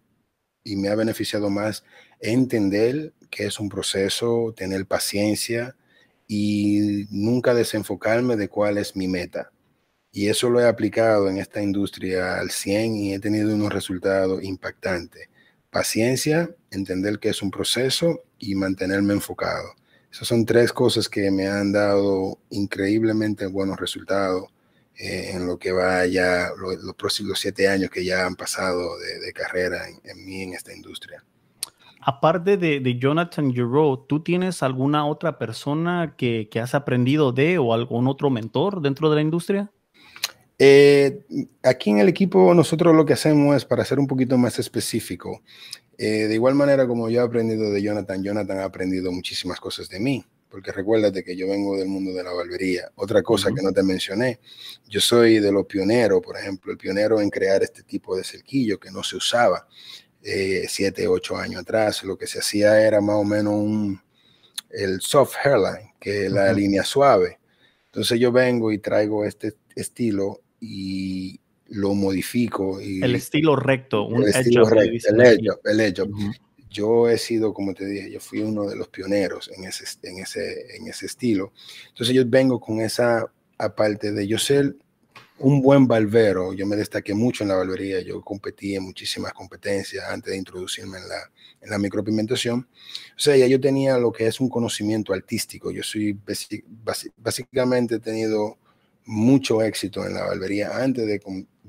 y me ha beneficiado más es entender que es un proceso, tener paciencia y nunca desenfocarme de cuál es mi meta. Y eso lo he aplicado en esta industria al 100 y he tenido unos resultados impactantes. Paciencia, entender que es un proceso y mantenerme enfocado. Esas son tres cosas que me han dado increíblemente buenos resultados eh, en lo que va ya los próximos siete años que ya han pasado de, carrera en, mí en esta industria. Aparte de, Jonathan Giroux, ¿tú tienes alguna otra persona que, has aprendido de o algún otro mentor dentro de la industria? Eh, aquí en el equipo nosotros lo que hacemos es, para ser un poquito más específico, eh, de igual manera como yo he aprendido de Jonathan, Jonathan ha aprendido muchísimas cosas de mí, porque recuérdate que yo vengo del mundo de la barbería. Otra cosa que no te mencioné, yo soy de los pioneros, por ejemplo, el pionero en crear este tipo de cerquillo que no se usaba eh, siete, ocho años atrás. Lo que se hacía era más o menos un, el soft hairline, que es la línea suave. Entonces yo vengo y traigo este estilo y lo modifico. Y, el estilo recto, un el estilo el hecho, el hecho. Yo he sido, como te dije, yo fui uno de los pioneros en ese, en ese, en ese estilo. Entonces yo vengo con esa, aparte de yo ser un buen barbero. yo me destaqué mucho en la barbería. yo competí en muchísimas competencias antes de introducirme en la, en la micropigmentación. O sea, ya yo tenía lo que es un conocimiento artístico, yo soy básicamente he tenido mucho éxito en la barbería antes de,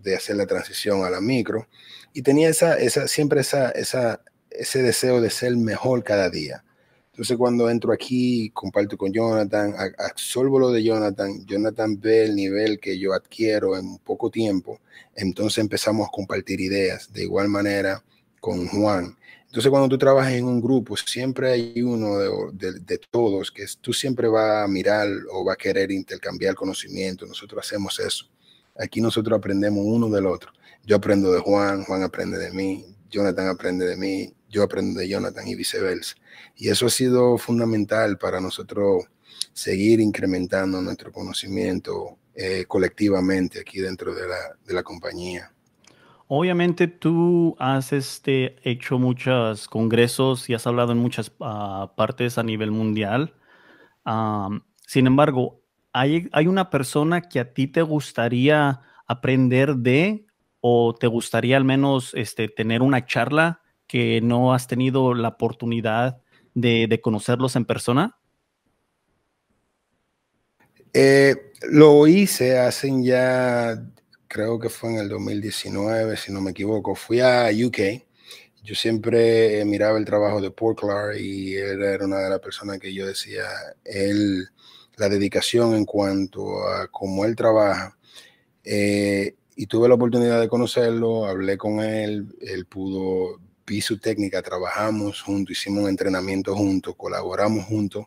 de hacer la transición a la micro y tenía esa, esa siempre esa, esa, ese deseo de ser mejor cada día. Entonces cuando entro aquí, comparto con Jonathan, absorbo lo de Jonathan, Jonathan ve el nivel que yo adquiero en poco tiempo, entonces empezamos a compartir ideas de igual manera con Juan. Entonces cuando tú trabajas en un grupo, siempre hay uno de, todos que tú siempre vas a mirar o va a querer intercambiar conocimiento, nosotros hacemos eso. Aquí nosotros aprendemos uno del otro. Yo aprendo de Juan, Juan aprende de mí, Jonathan aprende de mí, yo aprendo de Jonathan y viceversa. Y eso ha sido fundamental para nosotros seguir incrementando nuestro conocimiento eh, colectivamente aquí dentro de la, compañía. Obviamente tú has este, hecho muchos congresos y has hablado en muchas ah, partes a nivel mundial. sin embargo, ¿hay, hay una persona que a ti te gustaría aprender de o te gustaría al menos este, tener una charla que no has tenido la oportunidad de, de conocerlos en persona? Eh, lo hice hace ya, creo que fue en el 2019, si no me equivoco. Fui a UK. Yo siempre eh, miraba el trabajo de Paul Clark y él era una de las personas que yo decía, él la dedicación en cuanto a cómo él trabaja. Eh, y tuve la oportunidad de conocerlo, hablé con él, él pudo, vi su técnica, trabajamos juntos, hicimos un entrenamiento juntos, colaboramos juntos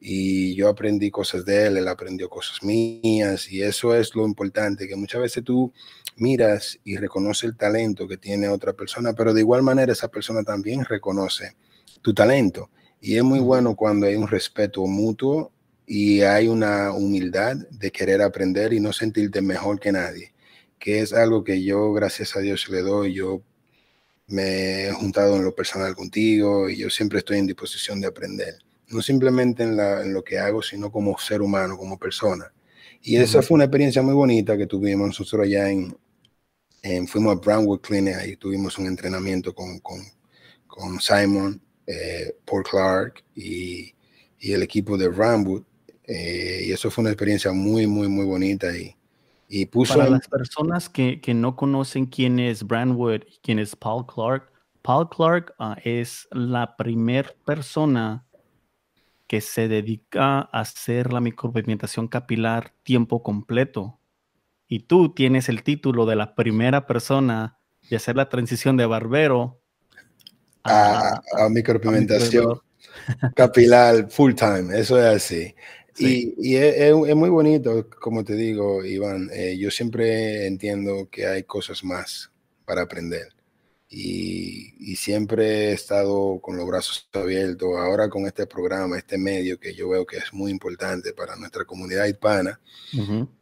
y yo aprendí cosas de él, él aprendió cosas mías y eso es lo importante, que muchas veces tú miras y reconoces el talento que tiene otra persona, pero de igual manera esa persona también reconoce tu talento. Y es muy bueno cuando hay un respeto mutuo y hay una humildad de querer aprender y no sentirte mejor que nadie, que es algo que yo, gracias a Dios, le doy. Yo me he juntado en lo personal contigo y yo siempre estoy en disposición de aprender, no simplemente en, lo que hago, sino como ser humano, como persona. Y esa fue una experiencia muy bonita que tuvimos nosotros allá en, en fuimos a Brownwood Clinic y tuvimos un entrenamiento con, con, con Simon, eh, Paul Clark y, y el equipo de Brownwood eh, y eso fue una experiencia muy, muy, muy bonita y, puso... Para las personas que, no conocen quién es Brandwood y quién es Paul Clark, Paul Clark ah, es la primer persona que se dedica a hacer la micropigmentación capilar tiempo completo. Y tú tienes el título de la primera persona de hacer la transición de barbero a micropigmentación capilar full time. Eso es así. Y, y es, muy bonito, como te digo, Iván, eh, yo siempre entiendo que hay cosas más para aprender. Y, siempre he estado con los brazos abiertos. Ahora con este programa, este medio que yo veo que es muy importante para nuestra comunidad hispana,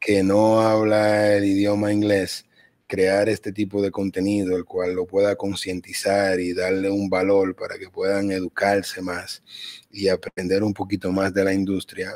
que no habla el idioma inglés, crear este tipo de contenido, el cual lo pueda concientizar y darle un valor para que puedan educarse más y aprender un poquito más de la industria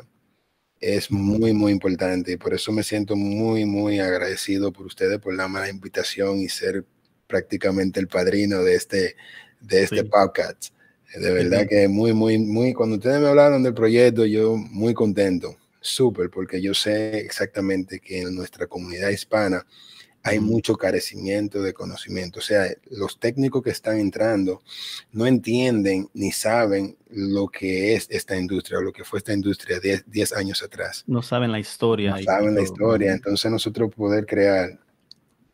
es muy, muy importante y por eso me siento muy, muy agradecido por ustedes, por la mala invitación y ser prácticamente el padrino de este, de este podcast. De verdad que muy, muy, muy, cuando ustedes me hablaron del proyecto, yo muy contento, súper, porque yo sé exactamente que en nuestra comunidad hispana hay mucho carecimiento de conocimiento. O sea, los técnicos que están entrando no entienden ni saben lo que es esta industria o lo que fue esta industria 10 años atrás. No saben la historia. No saben la historia. Entonces nosotros poder crear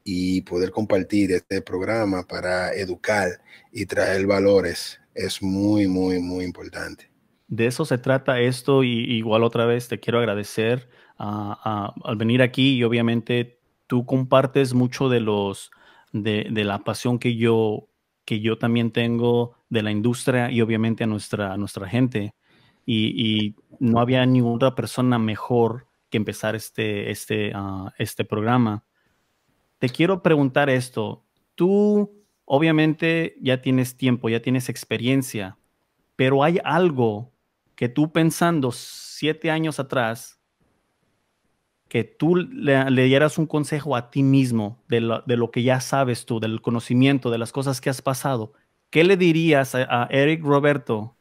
y poder compartir este programa para educar y traer valores es muy, muy, muy importante. De eso se trata esto y igual otra vez te quiero agradecer ah, ah, al venir aquí y obviamente tú compartes mucho de los de, la pasión que yo que yo también tengo de la industria y obviamente a nuestra nuestra gente y, no había ninguna persona mejor que empezar este este ah, este programa te quiero preguntar esto tú obviamente ya tienes tiempo ya tienes experiencia pero hay algo que tú pensando siete años atrás que tú le, dieras un consejo a ti mismo de lo, que ya sabes tú, del conocimiento, de las cosas que has pasado, ¿qué le dirías a, Eric Roberto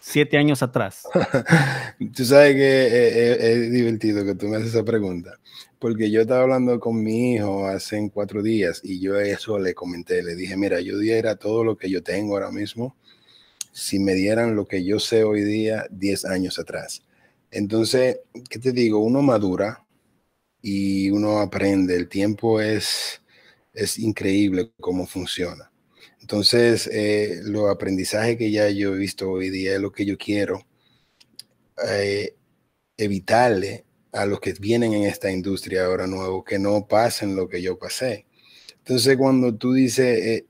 siete años atrás? tú sabes que eh, eh, es, divertido que tú me haces esa pregunta, porque yo estaba hablando con mi hijo hace cuatro días y yo eso le comenté, le dije, mira, yo diera todo lo que yo tengo ahora mismo si me dieran lo que yo sé hoy día, diez años atrás. Entonces, ¿qué te digo? Uno madura, y uno aprende. El tiempo es, es increíble cómo funciona. Entonces, eh, lo aprendizaje que ya yo he visto hoy día es lo que yo quiero eh, evitarle a los que vienen en esta industria ahora nuevo que no pasen lo que yo pasé. Entonces, cuando tú dices eh,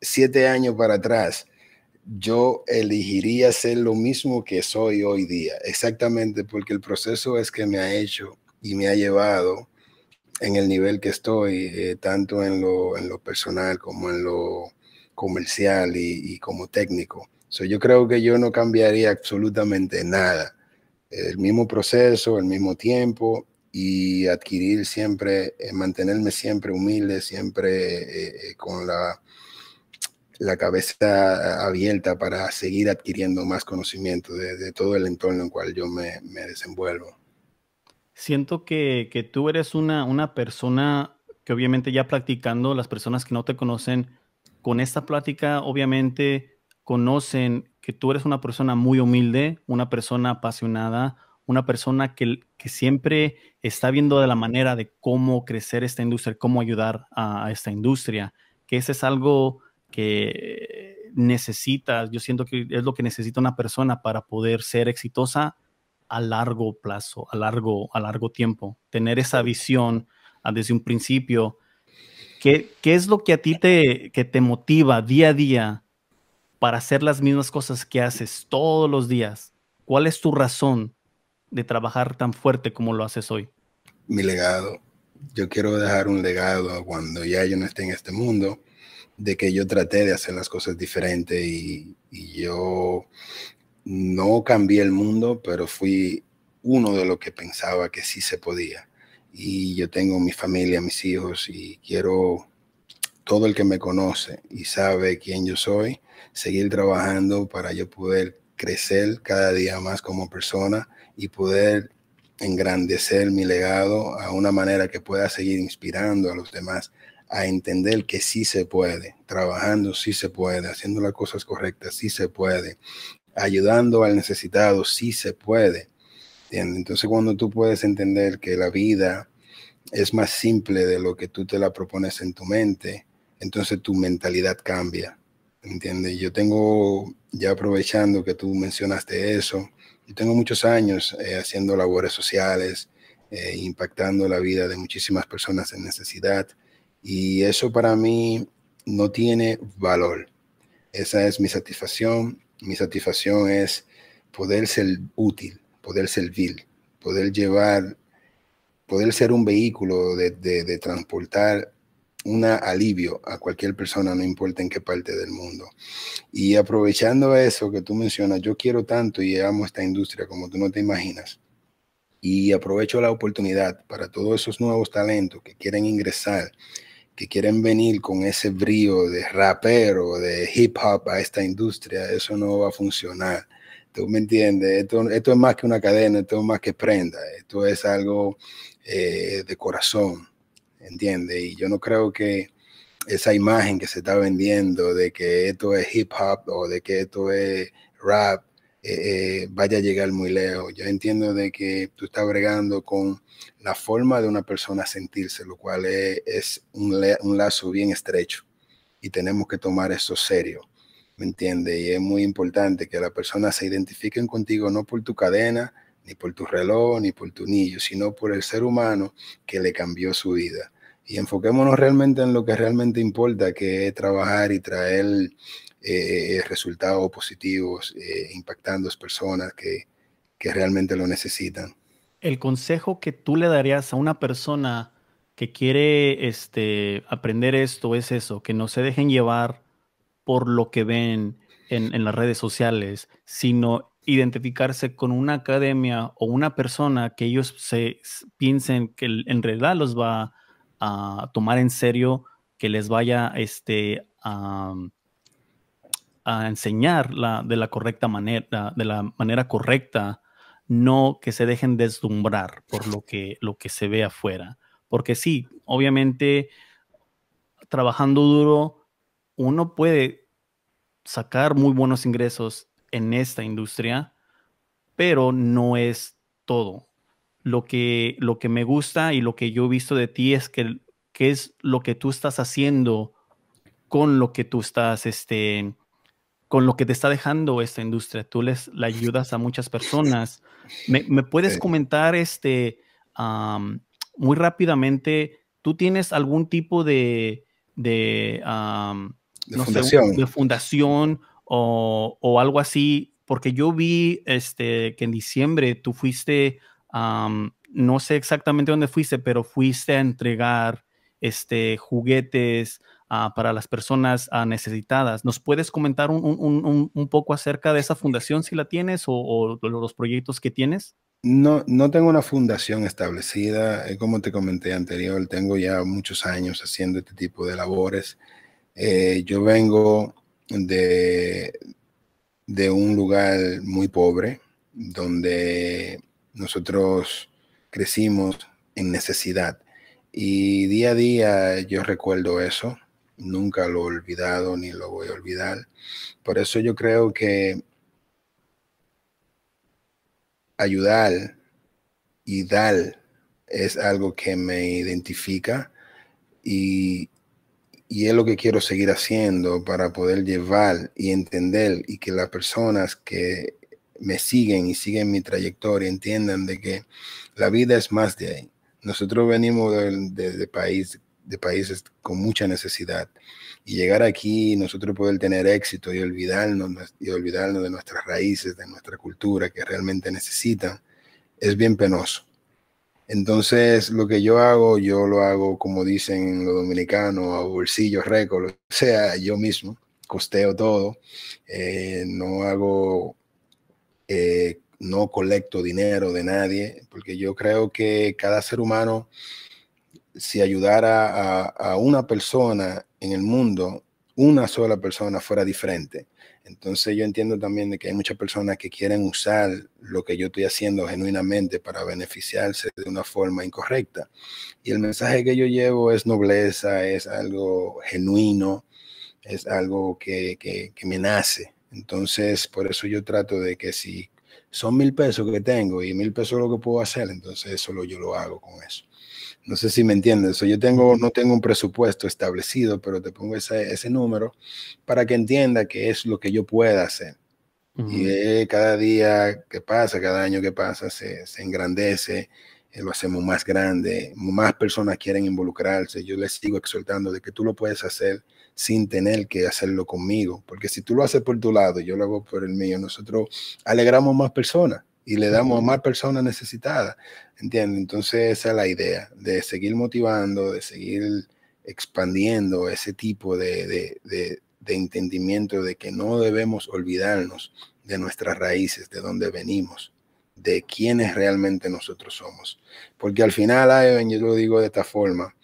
siete años para atrás, yo elegiría ser lo mismo que soy hoy día, exactamente porque el proceso es que me ha hecho y me ha llevado en el nivel que estoy, eh, tanto en lo, personal como en lo comercial y, como técnico. So, yo creo que yo no cambiaría absolutamente nada. El mismo proceso, el mismo tiempo y adquirir siempre, eh, mantenerme siempre humilde, siempre eh, con la, la cabeza abierta para seguir adquiriendo más conocimiento de, todo el entorno en el cual yo me desenvuelvo siento que, tú eres una, persona que obviamente ya practicando, las personas que no te conocen, con esta plática obviamente conocen que tú eres una persona muy humilde, una persona apasionada, una persona que, siempre está viendo de la manera de cómo crecer esta industria, cómo ayudar a, a esta industria, que ese es algo que necesitas, yo siento que es lo que necesita una persona para poder ser exitosa a largo plazo, a largo, a largo tiempo, tener esa visión ah, desde un principio. ¿Qué, ¿Qué, es lo que a ti te, que te motiva día a día para hacer las mismas cosas que haces todos los días? ¿Cuál es tu razón de trabajar tan fuerte como lo haces hoy? Mi legado. Yo quiero dejar un legado cuando ya yo no esté en este mundo de que yo traté de hacer las cosas diferentes y yo no cambié el mundo, pero fui uno de los que pensaba que sí se podía. Y yo tengo mi familia, mis hijos, y quiero todo el que me conoce y sabe quién yo soy, seguir trabajando para yo poder crecer cada día más como persona y poder engrandecer mi legado a una manera que pueda seguir inspirando a los demás a entender que sí se puede, trabajando sí se puede, haciendo las cosas correctas sí se puede, ayudando al necesitado, sí se puede. Entonces cuando tú puedes entender que la vida es más simple de lo que tú te la propones en tu mente, entonces tu mentalidad cambia. ¿Entiendes? Yo tengo, ya aprovechando que tú mencionaste eso, yo tengo muchos años eh, haciendo labores sociales, eh, impactando la vida de muchísimas personas en necesidad, y eso para mí no tiene valor. Esa es mi satisfacción, mi satisfacción es poder ser útil, poder servir, poder llevar, poder ser un vehículo de, transportar un alivio a cualquier persona, no importa en qué parte del mundo. Y aprovechando eso que tú mencionas, yo quiero tanto y amo esta industria como tú no te imaginas. Y aprovecho la oportunidad para todos esos nuevos talentos que quieren ingresar que quieren venir con ese brío de rapero, de hip hop a esta industria, eso no va a funcionar. ¿Tú me entiendes? Esto, es más que una cadena, esto es más que prenda, esto es algo eh, de corazón, ¿entiendes? Y yo no creo que esa imagen que se está vendiendo de que esto es hip hop o de que esto es rap, eh, eh, vaya a llegar muy lejos. Yo entiendo de que tú estás bregando con la forma de una persona sentirse, lo cual e, es, un, lazo bien estrecho y tenemos que tomar eso serio. ¿Me entiendes? Y es muy importante que la persona se identifiquen contigo no por tu cadena, ni por tu reloj, ni por tu anillo, sino por el ser humano que le cambió su vida. Y enfoquémonos realmente en lo que realmente importa, que es trabajar y traer eh, resultados positivos, eh, impactando a personas que, realmente lo necesitan. El consejo que tú le darías a una persona que quiere este, aprender esto es eso, que no se dejen llevar por lo que ven en, en las redes sociales, sino identificarse con una academia o una persona que ellos se piensen que en realidad los va a tomar en serio, que les vaya este, a, a enseñar de la correcta manera, de la manera correcta, no que se dejen deslumbrar por lo que, lo que se ve afuera. Porque sí, obviamente, trabajando duro, uno puede sacar muy buenos ingresos en esta industria, pero no es todo. Lo que, lo que me gusta y lo que yo he visto de ti es que, que es lo que tú estás haciendo con lo que tú estás este, con lo que te está dejando esta industria. Tú les la ayudas a muchas personas. ¿Me, puedes comentar este, muy rápidamente, tú tienes algún tipo de, de, fundación. o, o, algo así? Porque yo vi este, que en diciembre tú fuiste, no sé exactamente dónde fuiste, pero fuiste a entregar este, juguetes Ah, para las personas ah, necesitadas. ¿Nos puedes comentar un, poco acerca de esa fundación si la tienes o, los proyectos que tienes? No, no tengo una fundación establecida. Eh, como te comenté anterior, tengo ya muchos años haciendo este tipo de labores. Eh, yo vengo de, de un lugar muy pobre, donde nosotros crecimos en necesidad. Y día a día yo recuerdo eso nunca lo he olvidado ni lo voy a olvidar. Por eso yo creo que ayudar y dar es algo que me identifica y, es lo que quiero seguir haciendo para poder llevar y entender y que las personas que me siguen y siguen mi trayectoria entiendan de que la vida es más de ahí. Nosotros venimos del país de países con mucha necesidad. Y llegar aquí, nosotros poder tener éxito y olvidarnos, y olvidarnos de nuestras raíces, de nuestra cultura que realmente necesita es bien penoso. Entonces, lo que yo hago, yo lo hago como dicen los dominicanos, a bolsillo récord, sea, yo mismo, costeo todo, eh, no hago, eh, no colecto dinero de nadie, porque yo creo que cada ser humano si ayudara a, una persona en el mundo, una sola persona fuera diferente. Entonces yo entiendo también de que hay muchas personas que quieren usar lo que yo estoy haciendo genuinamente para beneficiarse de una forma incorrecta. Y el mensaje que yo llevo es nobleza, es algo genuino, es algo que, que me nace. Entonces por eso yo trato de que si son mil pesos que tengo y mil pesos lo que puedo hacer, entonces solo yo lo hago con eso. No sé si me entiendes. yo tengo, no tengo un presupuesto establecido, pero te pongo ese, número para que entienda que es lo que yo pueda hacer. Y eh, cada día que pasa, cada año que pasa, se, engrandece, eh, lo hacemos más grande, más personas quieren involucrarse. Yo les sigo exhortando de que tú lo puedes hacer sin tener que hacerlo conmigo, porque si tú lo haces por tu lado, yo lo hago por el mío, nosotros alegramos más personas y le damos a más personas necesitadas, entiende. Entonces esa es la idea, de seguir motivando, de seguir expandiendo ese tipo de, entendimiento de que no debemos olvidarnos de nuestras raíces, de dónde venimos, de quiénes realmente nosotros somos. Porque al final, yo lo digo de esta forma,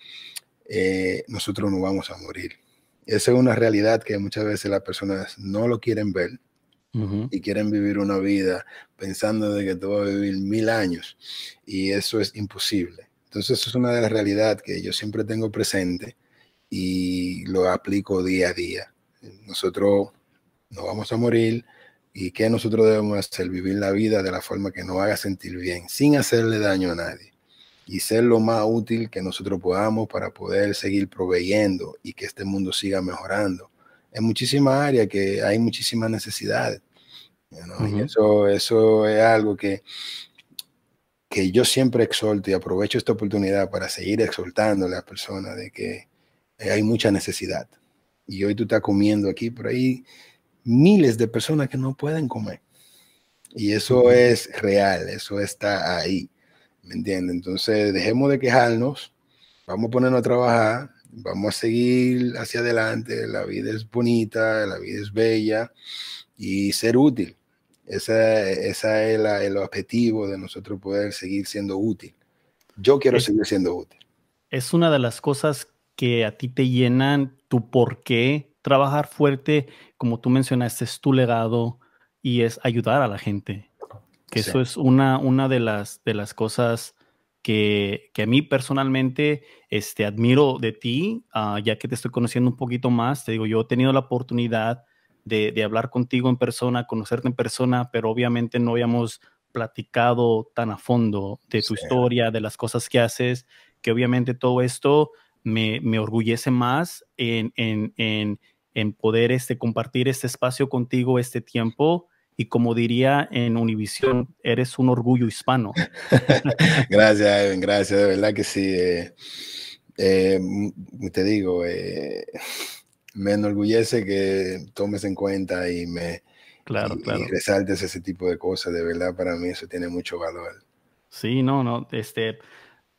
eh, nosotros no vamos a morir. Esa es una realidad que muchas veces las personas no lo quieren ver y quieren vivir una vida pensando de que tú vas a vivir mil años y eso es imposible. Entonces es una de las realidades que yo siempre tengo presente y lo aplico día a día. Nosotros no vamos a morir y que nosotros debemos hacer, vivir la vida de la forma que nos haga sentir bien, sin hacerle daño a nadie y ser lo más útil que nosotros podamos para poder seguir proveyendo y que este mundo siga mejorando en muchísima área que hay muchísimas necesidades. ¿no? eso, eso es algo que, que yo siempre exhorto y aprovecho esta oportunidad para seguir exhortando a las personas de que eh, hay mucha necesidad. Y hoy tú estás comiendo aquí, por ahí miles de personas que no pueden comer. Y eso es real, eso está ahí. ¿Me entiendes? Entonces, dejemos de quejarnos, vamos a ponernos a trabajar, vamos a seguir hacia adelante, la vida es bonita, la vida es bella y ser útil. Ese esa es el objetivo de nosotros poder seguir siendo útil. Yo quiero seguir siendo útil. Es una de las cosas que a ti te llenan, tu por qué trabajar fuerte, como tú mencionaste, es tu legado y es ayudar a la gente. Que eso es una, una de, las, de las cosas que, a mí personalmente este, admiro de ti, ah, ya que te estoy conociendo un poquito más. Te digo, yo he tenido la oportunidad de, hablar contigo en persona, conocerte en persona, pero obviamente no habíamos platicado tan a fondo de tu historia, de las cosas que haces, que obviamente todo esto me, me orgullece más en, en, en, en poder este, compartir este espacio contigo, este tiempo y como diría en Univisión, eres un orgullo hispano. gracias, Evan, gracias, de verdad que sí. Eh, eh, mm, te digo, eh, me enorgullece que tomes en cuenta y me resaltes ese tipo de cosas, de verdad para mí eso tiene mucho valor. Sí, no, no, este,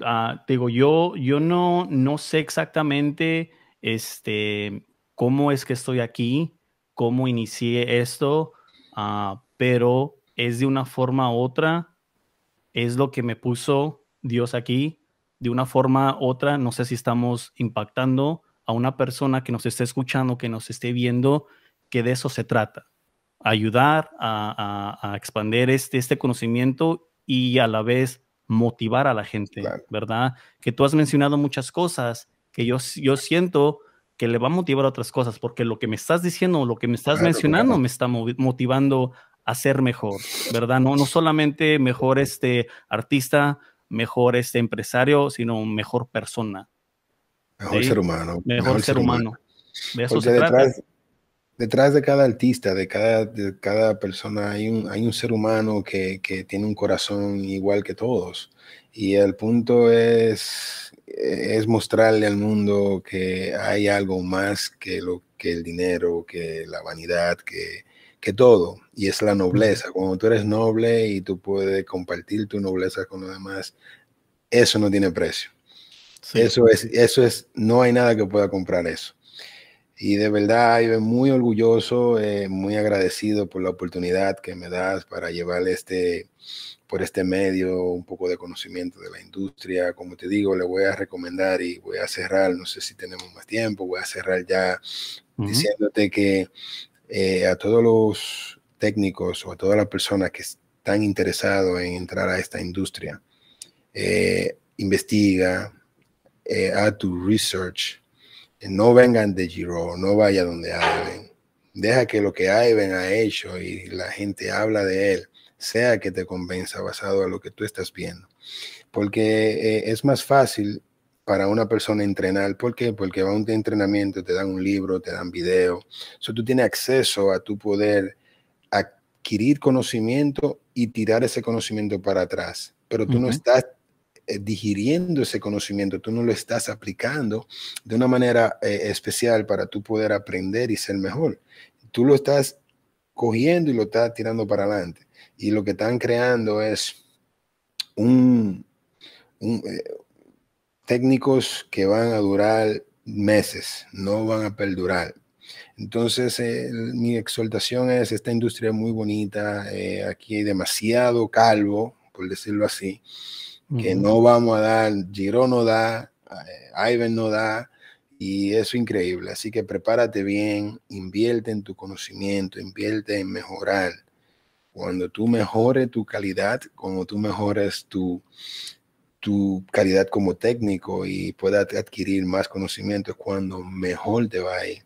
ah, digo, yo, yo no, no sé exactamente, este, cómo es que estoy aquí, cómo inicié esto, Ah, pero es de una forma u otra, es lo que me puso Dios aquí, de una forma u otra, no sé si estamos impactando a una persona que nos esté escuchando, que nos esté viendo, que de eso se trata, ayudar a, a, expandir este, este conocimiento y a la vez motivar a la gente, ¿verdad? Que tú has mencionado muchas cosas que yo, yo siento que le va a motivar a otras cosas, porque lo que me estás diciendo, lo que me estás mencionando, me está motivando a ser mejor, ¿verdad? No, no solamente mejor este artista, mejor este empresario, sino mejor persona. Mejor ser humano. Mejor, ser, humano. detrás, detrás, de cada artista, de cada, de cada persona, hay un, hay un ser humano que, que tiene un corazón igual que todos. Y el punto es eh, es mostrarle al mundo que hay algo más que lo que el dinero, que la vanidad, que, que todo. Y es la nobleza. Cuando tú eres noble y tú puedes compartir tu nobleza con los demás, eso no tiene precio. Eso es, eso es, no hay nada que pueda comprar eso. Y de verdad, yo muy orgulloso, eh, muy agradecido por la oportunidad que me das para llevar este, por este medio un poco de conocimiento de la industria. Como te digo, le voy a recomendar y voy a cerrar, no sé si tenemos más tiempo, voy a cerrar ya diciéndote que eh, a todos los técnicos o a todas las personas que están interesados en entrar a esta industria, eh, investiga, haz tu research no vengan de Giro, no vaya donde hablen. Deja que lo que Ivan ha hecho y la gente habla de él sea que te convenza basado a lo que tú estás viendo. Porque eh, es más fácil para una persona entrenar. ¿Por qué? Porque va a un entrenamiento, te dan un libro, te dan video. So, tú tienes acceso a tu poder adquirir conocimiento y tirar ese conocimiento para atrás. Pero tú no estás eh, digiriendo ese conocimiento, tú no lo estás aplicando de una manera eh, especial para tú poder aprender y ser mejor. Tú lo estás cogiendo y lo estás tirando para adelante. Y lo que están creando es un, un eh, técnicos que van a durar meses, no van a perdurar. Entonces, mi exhortación es, esta industria es muy bonita, aquí hay demasiado calvo, por decirlo así, que no vamos a dar, Giro no da, eh, no da, y eso es increíble. Así que prepárate bien, invierte en tu conocimiento, invierte en mejorar. Cuando tú mejores tu calidad, cuando tú mejores tu, tu calidad como técnico y puedas adquirir más conocimiento, es cuando mejor te va a ir.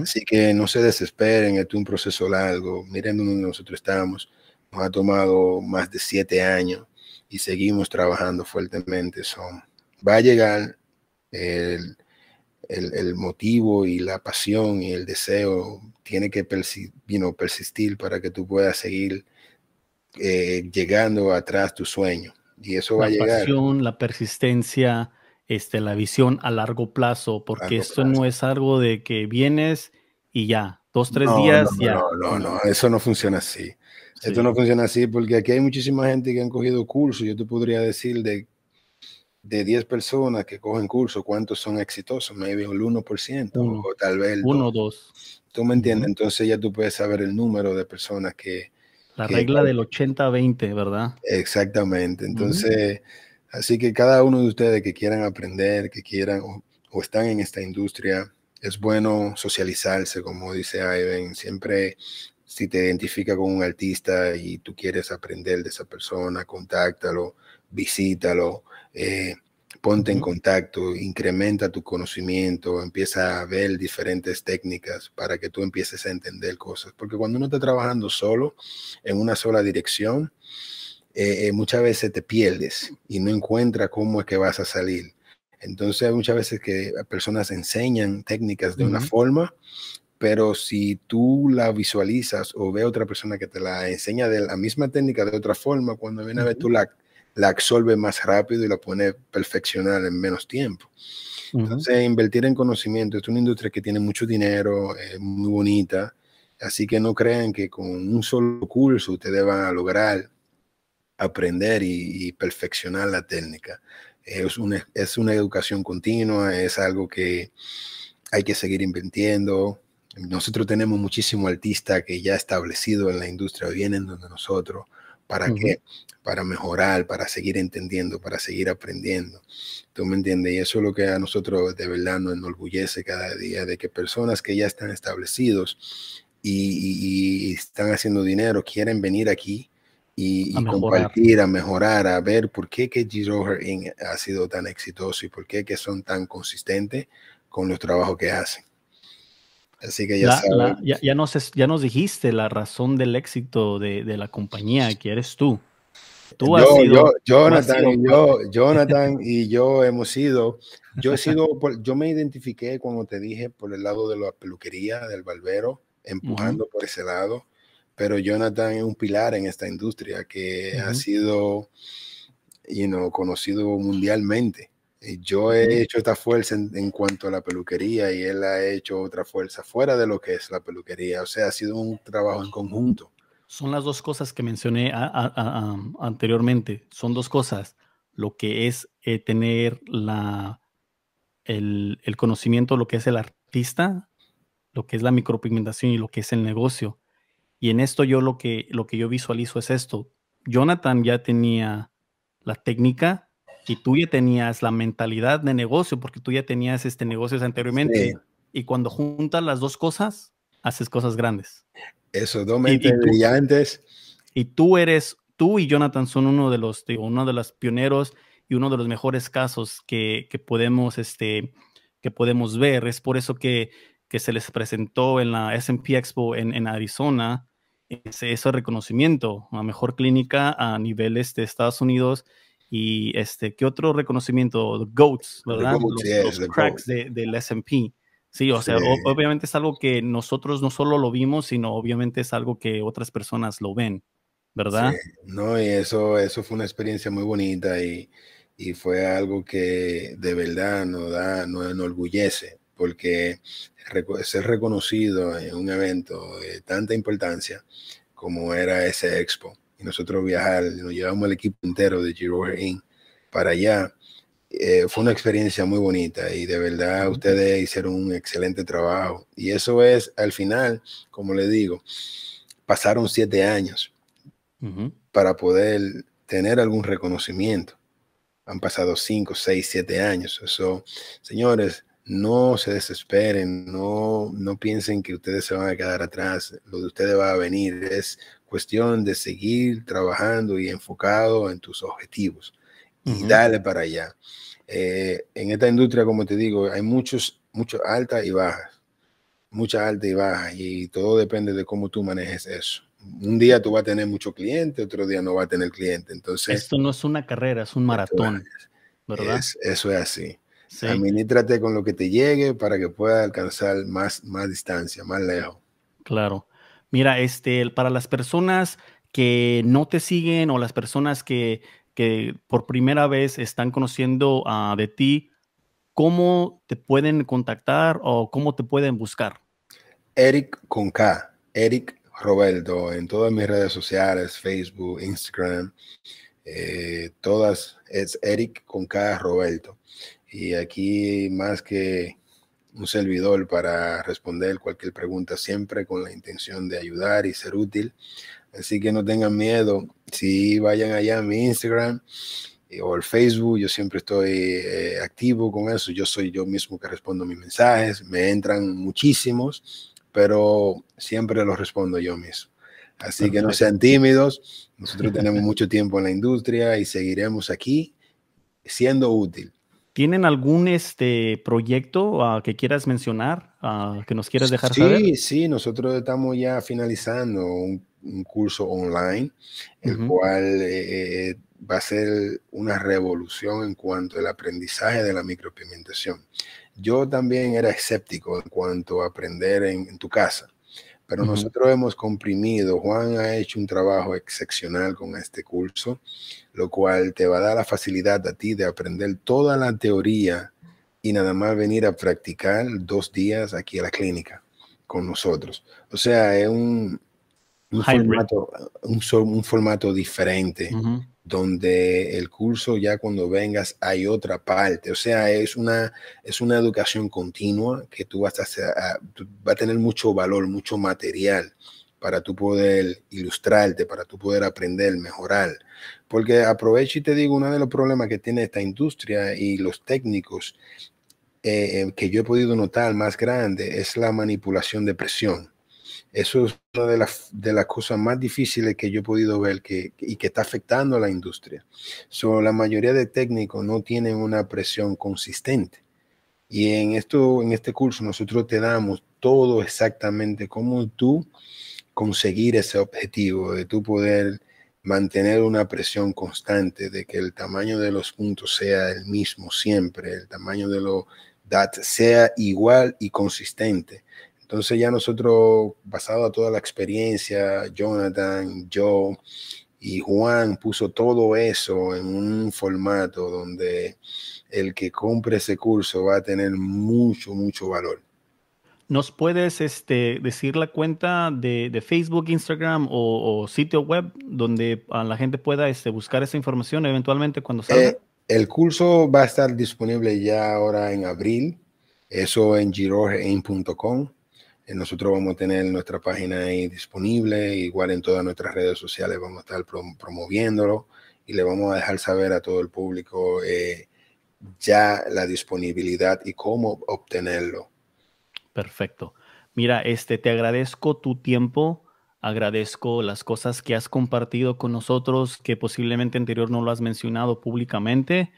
Así que no se desesperen, es un proceso largo. Miren donde nosotros estamos. Nos ha tomado más de siete años y seguimos trabajando fuertemente. Son, va a llegar el, motivo y la pasión y el deseo tiene que persistir para que tú puedas seguir eh, llegando atrás tu sueño. Y eso la va a La pasión, la persistencia, este, la visión a largo plazo, porque esto no es algo de que vienes y ya, dos, tres días ya. No, no, no, eso no funciona así. Esto no funciona así porque aquí hay muchísima gente que han cogido cursos. Yo te podría decir de, de 10 personas que cogen cursos, ¿cuántos son exitosos? Maybe el 1% o tal vez el 1 o 2. ¿Tú me entiendes? Entonces ya tú puedes saber el número de personas que... La regla del 80-20, ¿verdad? Exactamente. Entonces, así que cada uno de ustedes que quieran aprender, que quieran o, están en esta industria, es bueno socializarse, como dice Ivan. Siempre si te identifica con un artista y tú quieres aprender de esa persona, contáctalo, visítalo, eh, ponte en contacto, incrementa tu conocimiento, empieza a ver diferentes técnicas para que tú empieces a entender cosas. Porque cuando uno está trabajando solo, en una sola dirección, eh, eh, muchas veces te pierdes y no encuentras cómo es que vas a salir. Entonces, muchas veces que personas enseñan técnicas de una forma pero si tú la visualizas o ve a otra persona que te la enseña de la misma técnica de otra forma, cuando viene a ver tú la, la absorbe más rápido y la pone perfeccionar en menos tiempo. Entonces, invertir en conocimiento es una industria que tiene mucho dinero, es eh, muy bonita, así que no crean que con un solo curso ustedes van a lograr aprender y, perfeccionar la técnica. Es es una educación continua, es algo que hay que seguir invirtiendo, nosotros tenemos muchísimo artista que ya establecido en la industria, vienen donde nosotros. ¿Para qué? Para mejorar, para seguir entendiendo, para seguir aprendiendo. ¿Tú me entiendes? Y eso es lo que a nosotros de verdad nos enorgullece cada día, de que personas que ya están establecidos y, están haciendo dinero quieren venir aquí y, compartir, a mejorar, a ver por qué que Giro ha sido tan exitoso y por qué que son tan consistentes con los trabajos que hacen. Así que ya, ya, ya, nos, ya nos dijiste la razón del éxito de, de la compañía, que eres tú. Tú Jonathan, yo, Jonathan y yo hemos sido, yo he sido, yo me identifiqué cuando te dije por el lado de la peluquería, del barbero, empujando por ese lado, pero Jonathan es un pilar en esta industria que ha sido, you know, conocido mundialmente. Yo he hecho esta fuerza en, cuanto a la peluquería y él ha hecho otra fuerza fuera de lo que es la peluquería. O sea, ha sido un trabajo en conjunto. Son las dos cosas que mencioné anteriormente. Son dos cosas. Lo que es eh, tener la, el, el, conocimiento, lo que es el artista, lo que es la micropigmentación y lo que es el negocio. Y en esto yo lo que, lo que yo visualizo es esto. Jonathan ya tenía la técnica, y tú ya tenías la mentalidad de negocio, porque tú ya tenías este negocio anteriormente. Y cuando juntas las dos cosas, haces cosas grandes. Eso, dos mentes y, brillantes. Y tú eres, tú y Jonathan son uno de los, uno de los pioneros y uno de los mejores casos que, podemos, este, que podemos ver. Es por eso que, que se les presentó en la S&P Expo en, en Arizona ese, ese, reconocimiento, la mejor clínica a niveles de Estados Unidos y este, ¿qué otro reconocimiento? GOATs, ¿verdad? los, cracks del S&P. Sí, o sea, obviamente es algo que nosotros no solo lo vimos, sino obviamente es algo que otras personas lo ven, ¿verdad? Sí. No, y eso, eso fue una experiencia muy bonita y, y fue algo que de verdad nos da, nos enorgullece, porque ser reconocido en un evento de tanta importancia como era ese expo, nosotros viajar, nos llevamos el equipo entero de Giro para allá. Eh, fue una experiencia muy bonita y de verdad ustedes hicieron un excelente trabajo. Y eso es, al final, como le digo, pasaron siete años para poder tener algún reconocimiento. Han pasado cinco, seis, siete años. Eso, señores, no se desesperen, no, no piensen que ustedes se van a quedar atrás, lo de ustedes va a venir, es cuestión de seguir trabajando y enfocado en tus objetivos y dale para allá. Eh, en esta industria, como te digo, hay muchos, muchos altas y bajas, muchas altas y bajas, y todo depende de cómo tú manejes eso. Un día tú vas a tener mucho cliente, otro día no vas a tener cliente. Entonces, esto no es una carrera, es un maratón, ¿verdad? eso es así. Sí. Administrate con lo que te llegue para que puedas alcanzar más, más distancia, más lejos. Claro. Mira, este, para las personas que no te siguen o las personas que, que por primera vez están conociendo ah, de ti, ¿cómo te pueden contactar o cómo te pueden buscar? Eric con K, Eric Roberto, en todas mis redes sociales, Facebook, Instagram, eh, todas es Eric con K Roberto. Y aquí más que un servidor para responder cualquier pregunta, siempre con la intención de ayudar y ser útil. Así que no tengan miedo, si vayan allá a mi Instagram eh, o el Facebook, yo siempre estoy eh, activo con eso, yo soy yo mismo que respondo mis mensajes, me entran muchísimos, pero siempre los respondo yo mismo. Así que no sean tímidos, nosotros tenemos mucho tiempo en la industria y seguiremos aquí siendo útil. ¿Tienen algún este proyecto ah, que quieras mencionar, ah, que nos quieras dejar sí, saber? Sí, sí, nosotros estamos ya finalizando un, curso online, el cual eh, eh, va a ser una revolución en cuanto al aprendizaje de la micropigmentación. Yo también era escéptico en cuanto a aprender en tu casa. Pero nosotros hemos comprimido, Juan ha hecho un trabajo excepcional con este curso, lo cual te va a dar la facilidad a ti de aprender toda la teoría y nada más venir a practicar dos días aquí a la clínica con nosotros. O sea, es un, un, formato, un, formato, diferente donde el curso ya cuando vengas hay otra parte. O sea, es una, educación continua que tú vas a, va a tener mucho valor, mucho material para tú poder ilustrarte, para tú poder aprender, mejorar. Porque aprovecho y te digo, uno de los problemas que tiene esta industria y los técnicos eh, eh, que yo he podido notar más grande es la manipulación de presión. Eso es una de las, cosas más difíciles que yo he podido ver que, y que está afectando a la industria. So, la mayoría de técnicos no tienen una presión consistente. Y en, esto, en este curso nosotros te damos todo exactamente cómo tú conseguir ese objetivo, de tú poder mantener una presión constante, de que el tamaño de los puntos sea el mismo siempre, el tamaño de los DAT sea igual y consistente entonces ya nosotros, basado a toda la experiencia, Jonathan, yo y Juan puso todo eso en un formato donde el que compre ese curso va a tener mucho, mucho valor. ¿Nos puedes este, decir la cuenta de, Facebook, Instagram o, sitio web donde la gente pueda este, buscar esa información eventualmente cuando eh, salga? el curso va a estar disponible ya ahora en abril, eso en girogein.com. Eh, nosotros vamos a tener nuestra página ahí disponible, igual en todas nuestras redes sociales vamos a estar promoviéndolo y le vamos a dejar saber a todo el público eh, ya la disponibilidad y cómo obtenerlo. Perfecto. Mira, este, te agradezco tu tiempo, agradezco las cosas que has compartido con nosotros, que posiblemente anterior no lo has mencionado públicamente,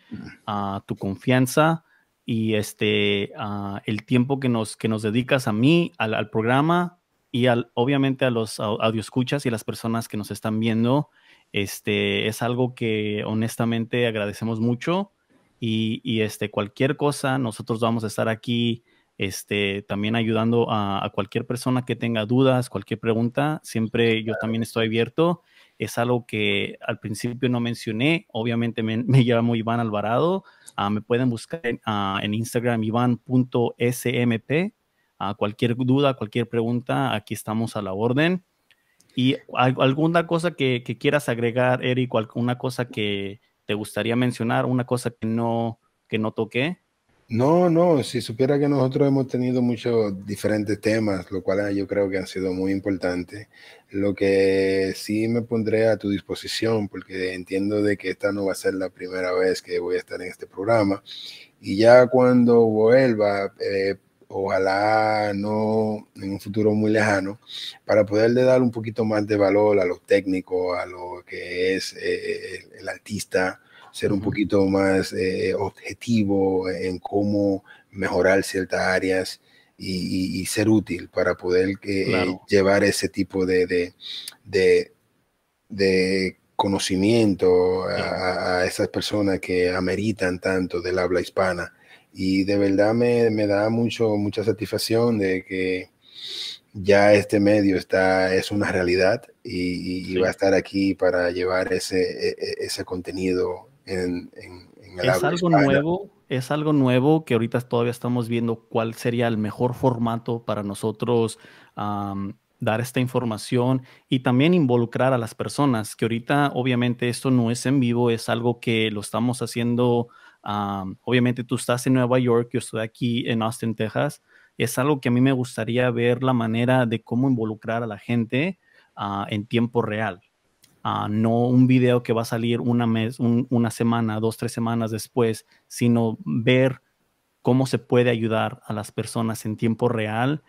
a tu confianza y este, ah, el tiempo que nos, que nos dedicas a mí, al, programa y al, obviamente a los escuchas y a las personas que nos están viendo. Este, es algo que honestamente agradecemos mucho y, este, cualquier cosa, nosotros vamos a estar aquí este, también ayudando a cualquier persona que tenga dudas, cualquier pregunta. Siempre yo también estoy abierto es algo que al principio no mencioné. Obviamente me, llamo Iván Alvarado. Ah, me pueden buscar en, ah, Instagram iván.smp. a ah, cualquier duda, cualquier pregunta, aquí estamos a la orden. ¿Y alguna cosa que, quieras agregar, Eric? ¿Alguna cosa que te gustaría mencionar? ¿Una cosa que no, que no toqué? No, no, si supiera que nosotros hemos tenido muchos diferentes temas, lo cual ah, yo creo que han sido muy importantes, lo que sí me pondré a tu disposición, porque entiendo de que esta no va a ser la primera vez que voy a estar en este programa, y ya cuando vuelva, eh, ojalá no en un futuro muy lejano, para poderle dar un poquito más de valor a lo técnico, a lo que es eh, el artista, ser un poquito más eh, objetivo en cómo mejorar ciertas áreas y, ser útil para poder eh, llevar ese tipo de, de, conocimiento a, esas personas que ameritan tanto del habla hispana. Y de verdad me, da mucho, mucha satisfacción de que ya este medio está, es una realidad y, va a estar aquí para llevar ese, e, e, ese contenido es algo nuevo, es algo nuevo que ahorita todavía estamos viendo cuál sería el mejor formato para nosotros dar esta información y también involucrar a las personas, que ahorita obviamente esto no es en vivo, es algo que lo estamos haciendo, obviamente tú estás en Nueva York, yo estoy aquí en Austin, Texas, es algo que a mí me gustaría ver la manera de cómo involucrar a la gente ah, en tiempo real no un video que va a salir una, mes, una semana, dos, tres semanas después, sino ver cómo se puede ayudar a las personas en tiempo real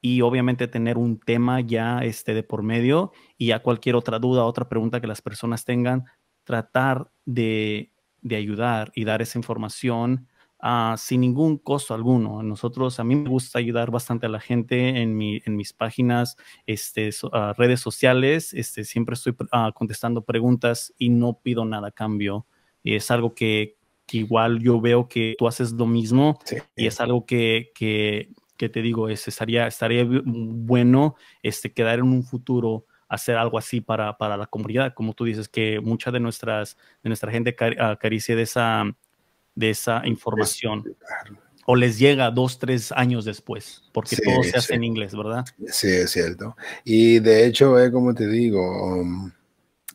y obviamente tener un tema ya este de por medio y a cualquier otra duda, otra pregunta que las personas tengan, tratar de, de ayudar y dar esa información Ah, sin ningún costo alguno. Nosotros, a mí me gusta ayudar bastante a la gente en, mi, en mis páginas, este, ah, redes sociales. Este, siempre estoy ah, contestando preguntas y no pido nada a cambio. Y es algo que, igual yo veo que tú haces lo mismo y es algo que, que, te digo, es, este, estaría, estaría bueno este, quedar en un futuro hacer algo así para, para la comunidad, como tú dices, que mucha de, nuestras, de nuestra gente acaricia de esa, de esa información. Este, o les llega dos, tres años después, porque todo se hace en inglés, ¿verdad? Sí, es cierto. Y de hecho, eh, como te digo, um,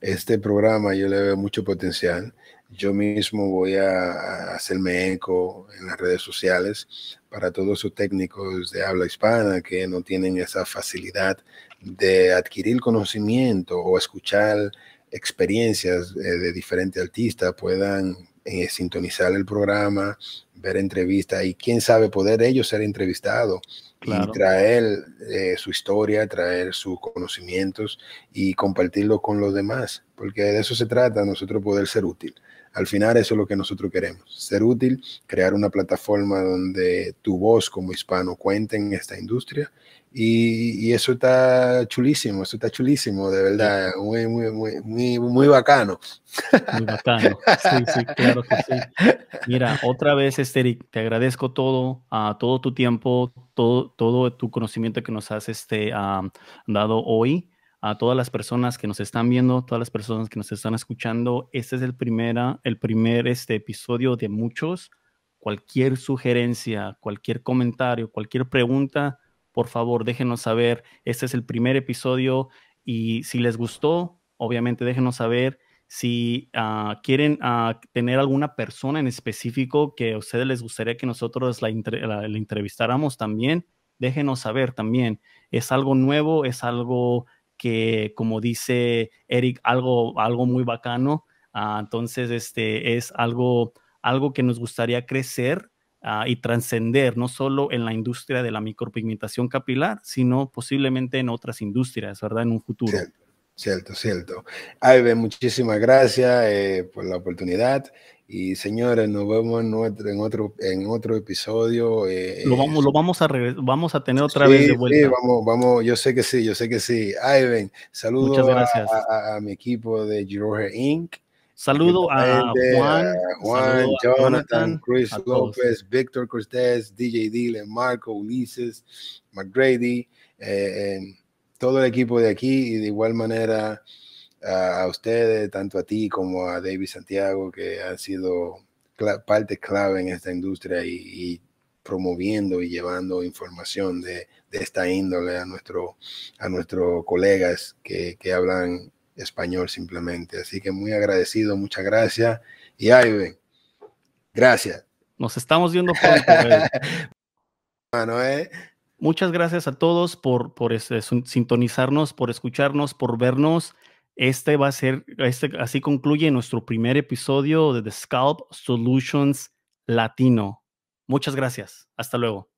este programa yo le veo mucho potencial. Yo mismo voy a hacerme eco en las redes sociales para todos sus técnicos de habla hispana que no tienen esa facilidad de adquirir conocimiento o escuchar experiencias eh, de diferentes artistas, puedan eh, sintonizar el programa, ver entrevistas y quién sabe poder ellos ser entrevistados y traer eh, su historia, traer sus conocimientos y compartirlo con los demás, porque de eso se trata, nosotros poder ser útil. Al final eso es lo que nosotros queremos, ser útil, crear una plataforma donde tu voz como hispano cuente en esta industria y, eso está chulísimo, eso está chulísimo, de verdad, muy, muy, muy, muy, bacano. Muy bacano, sí, sí, claro que sí. Mira, otra vez, Esteric, te agradezco todo, a ah, todo tu tiempo, todo, todo tu conocimiento que nos has este, ah, dado hoy a todas las personas que nos están viendo, todas las personas que nos están escuchando. Este es el, primera, el primer este episodio de muchos. Cualquier sugerencia, cualquier comentario, cualquier pregunta, por favor déjenos saber. Este es el primer episodio y si les gustó, obviamente déjenos saber. Si ah, quieren ah, tener alguna persona en específico que a ustedes les gustaría que nosotros la, la entrevistáramos también, déjenos saber también. Es algo nuevo, es algo que como dice Eric, algo, algo muy bacano. Ah, entonces, este es algo, algo que nos gustaría crecer ah, y trascender, no solo en la industria de la micropigmentación capilar, sino posiblemente en otras industrias, ¿verdad? En un futuro. Cierto, cierto. Ibe, muchísimas gracias eh, por la oportunidad. Y señores, nos vemos en otro, en otro, en otro episodio. Eh, lo eh, vamos, lo vamos a vamos a tener otra vez de vuelta. Sí, vamos, vamos, yo sé que sí, yo sé que sí. Ivan, saludos a, a, mi equipo de Giroher Inc. Saludos a Juan, Jonathan, Chris López, Víctor Cortés, DJ Dile, Marco, Ulises, McGrady. Eh, todo el equipo de aquí y de igual manera a, ustedes, tanto a ti como a David Santiago, que ha sido parte clave en esta industria y, promoviendo y llevando información de, esta índole a nuestro a nuestros colegas que, que, hablan español simplemente. Así que muy agradecido, muchas gracias. Y Ivan, gracias. Nos estamos viendo pronto. eh. Muchas gracias a todos por, por este, sintonizarnos, por escucharnos, por vernos. Este va a ser, este, así concluye nuestro primer episodio de The Scalp Solutions Latino. Muchas gracias. Hasta luego.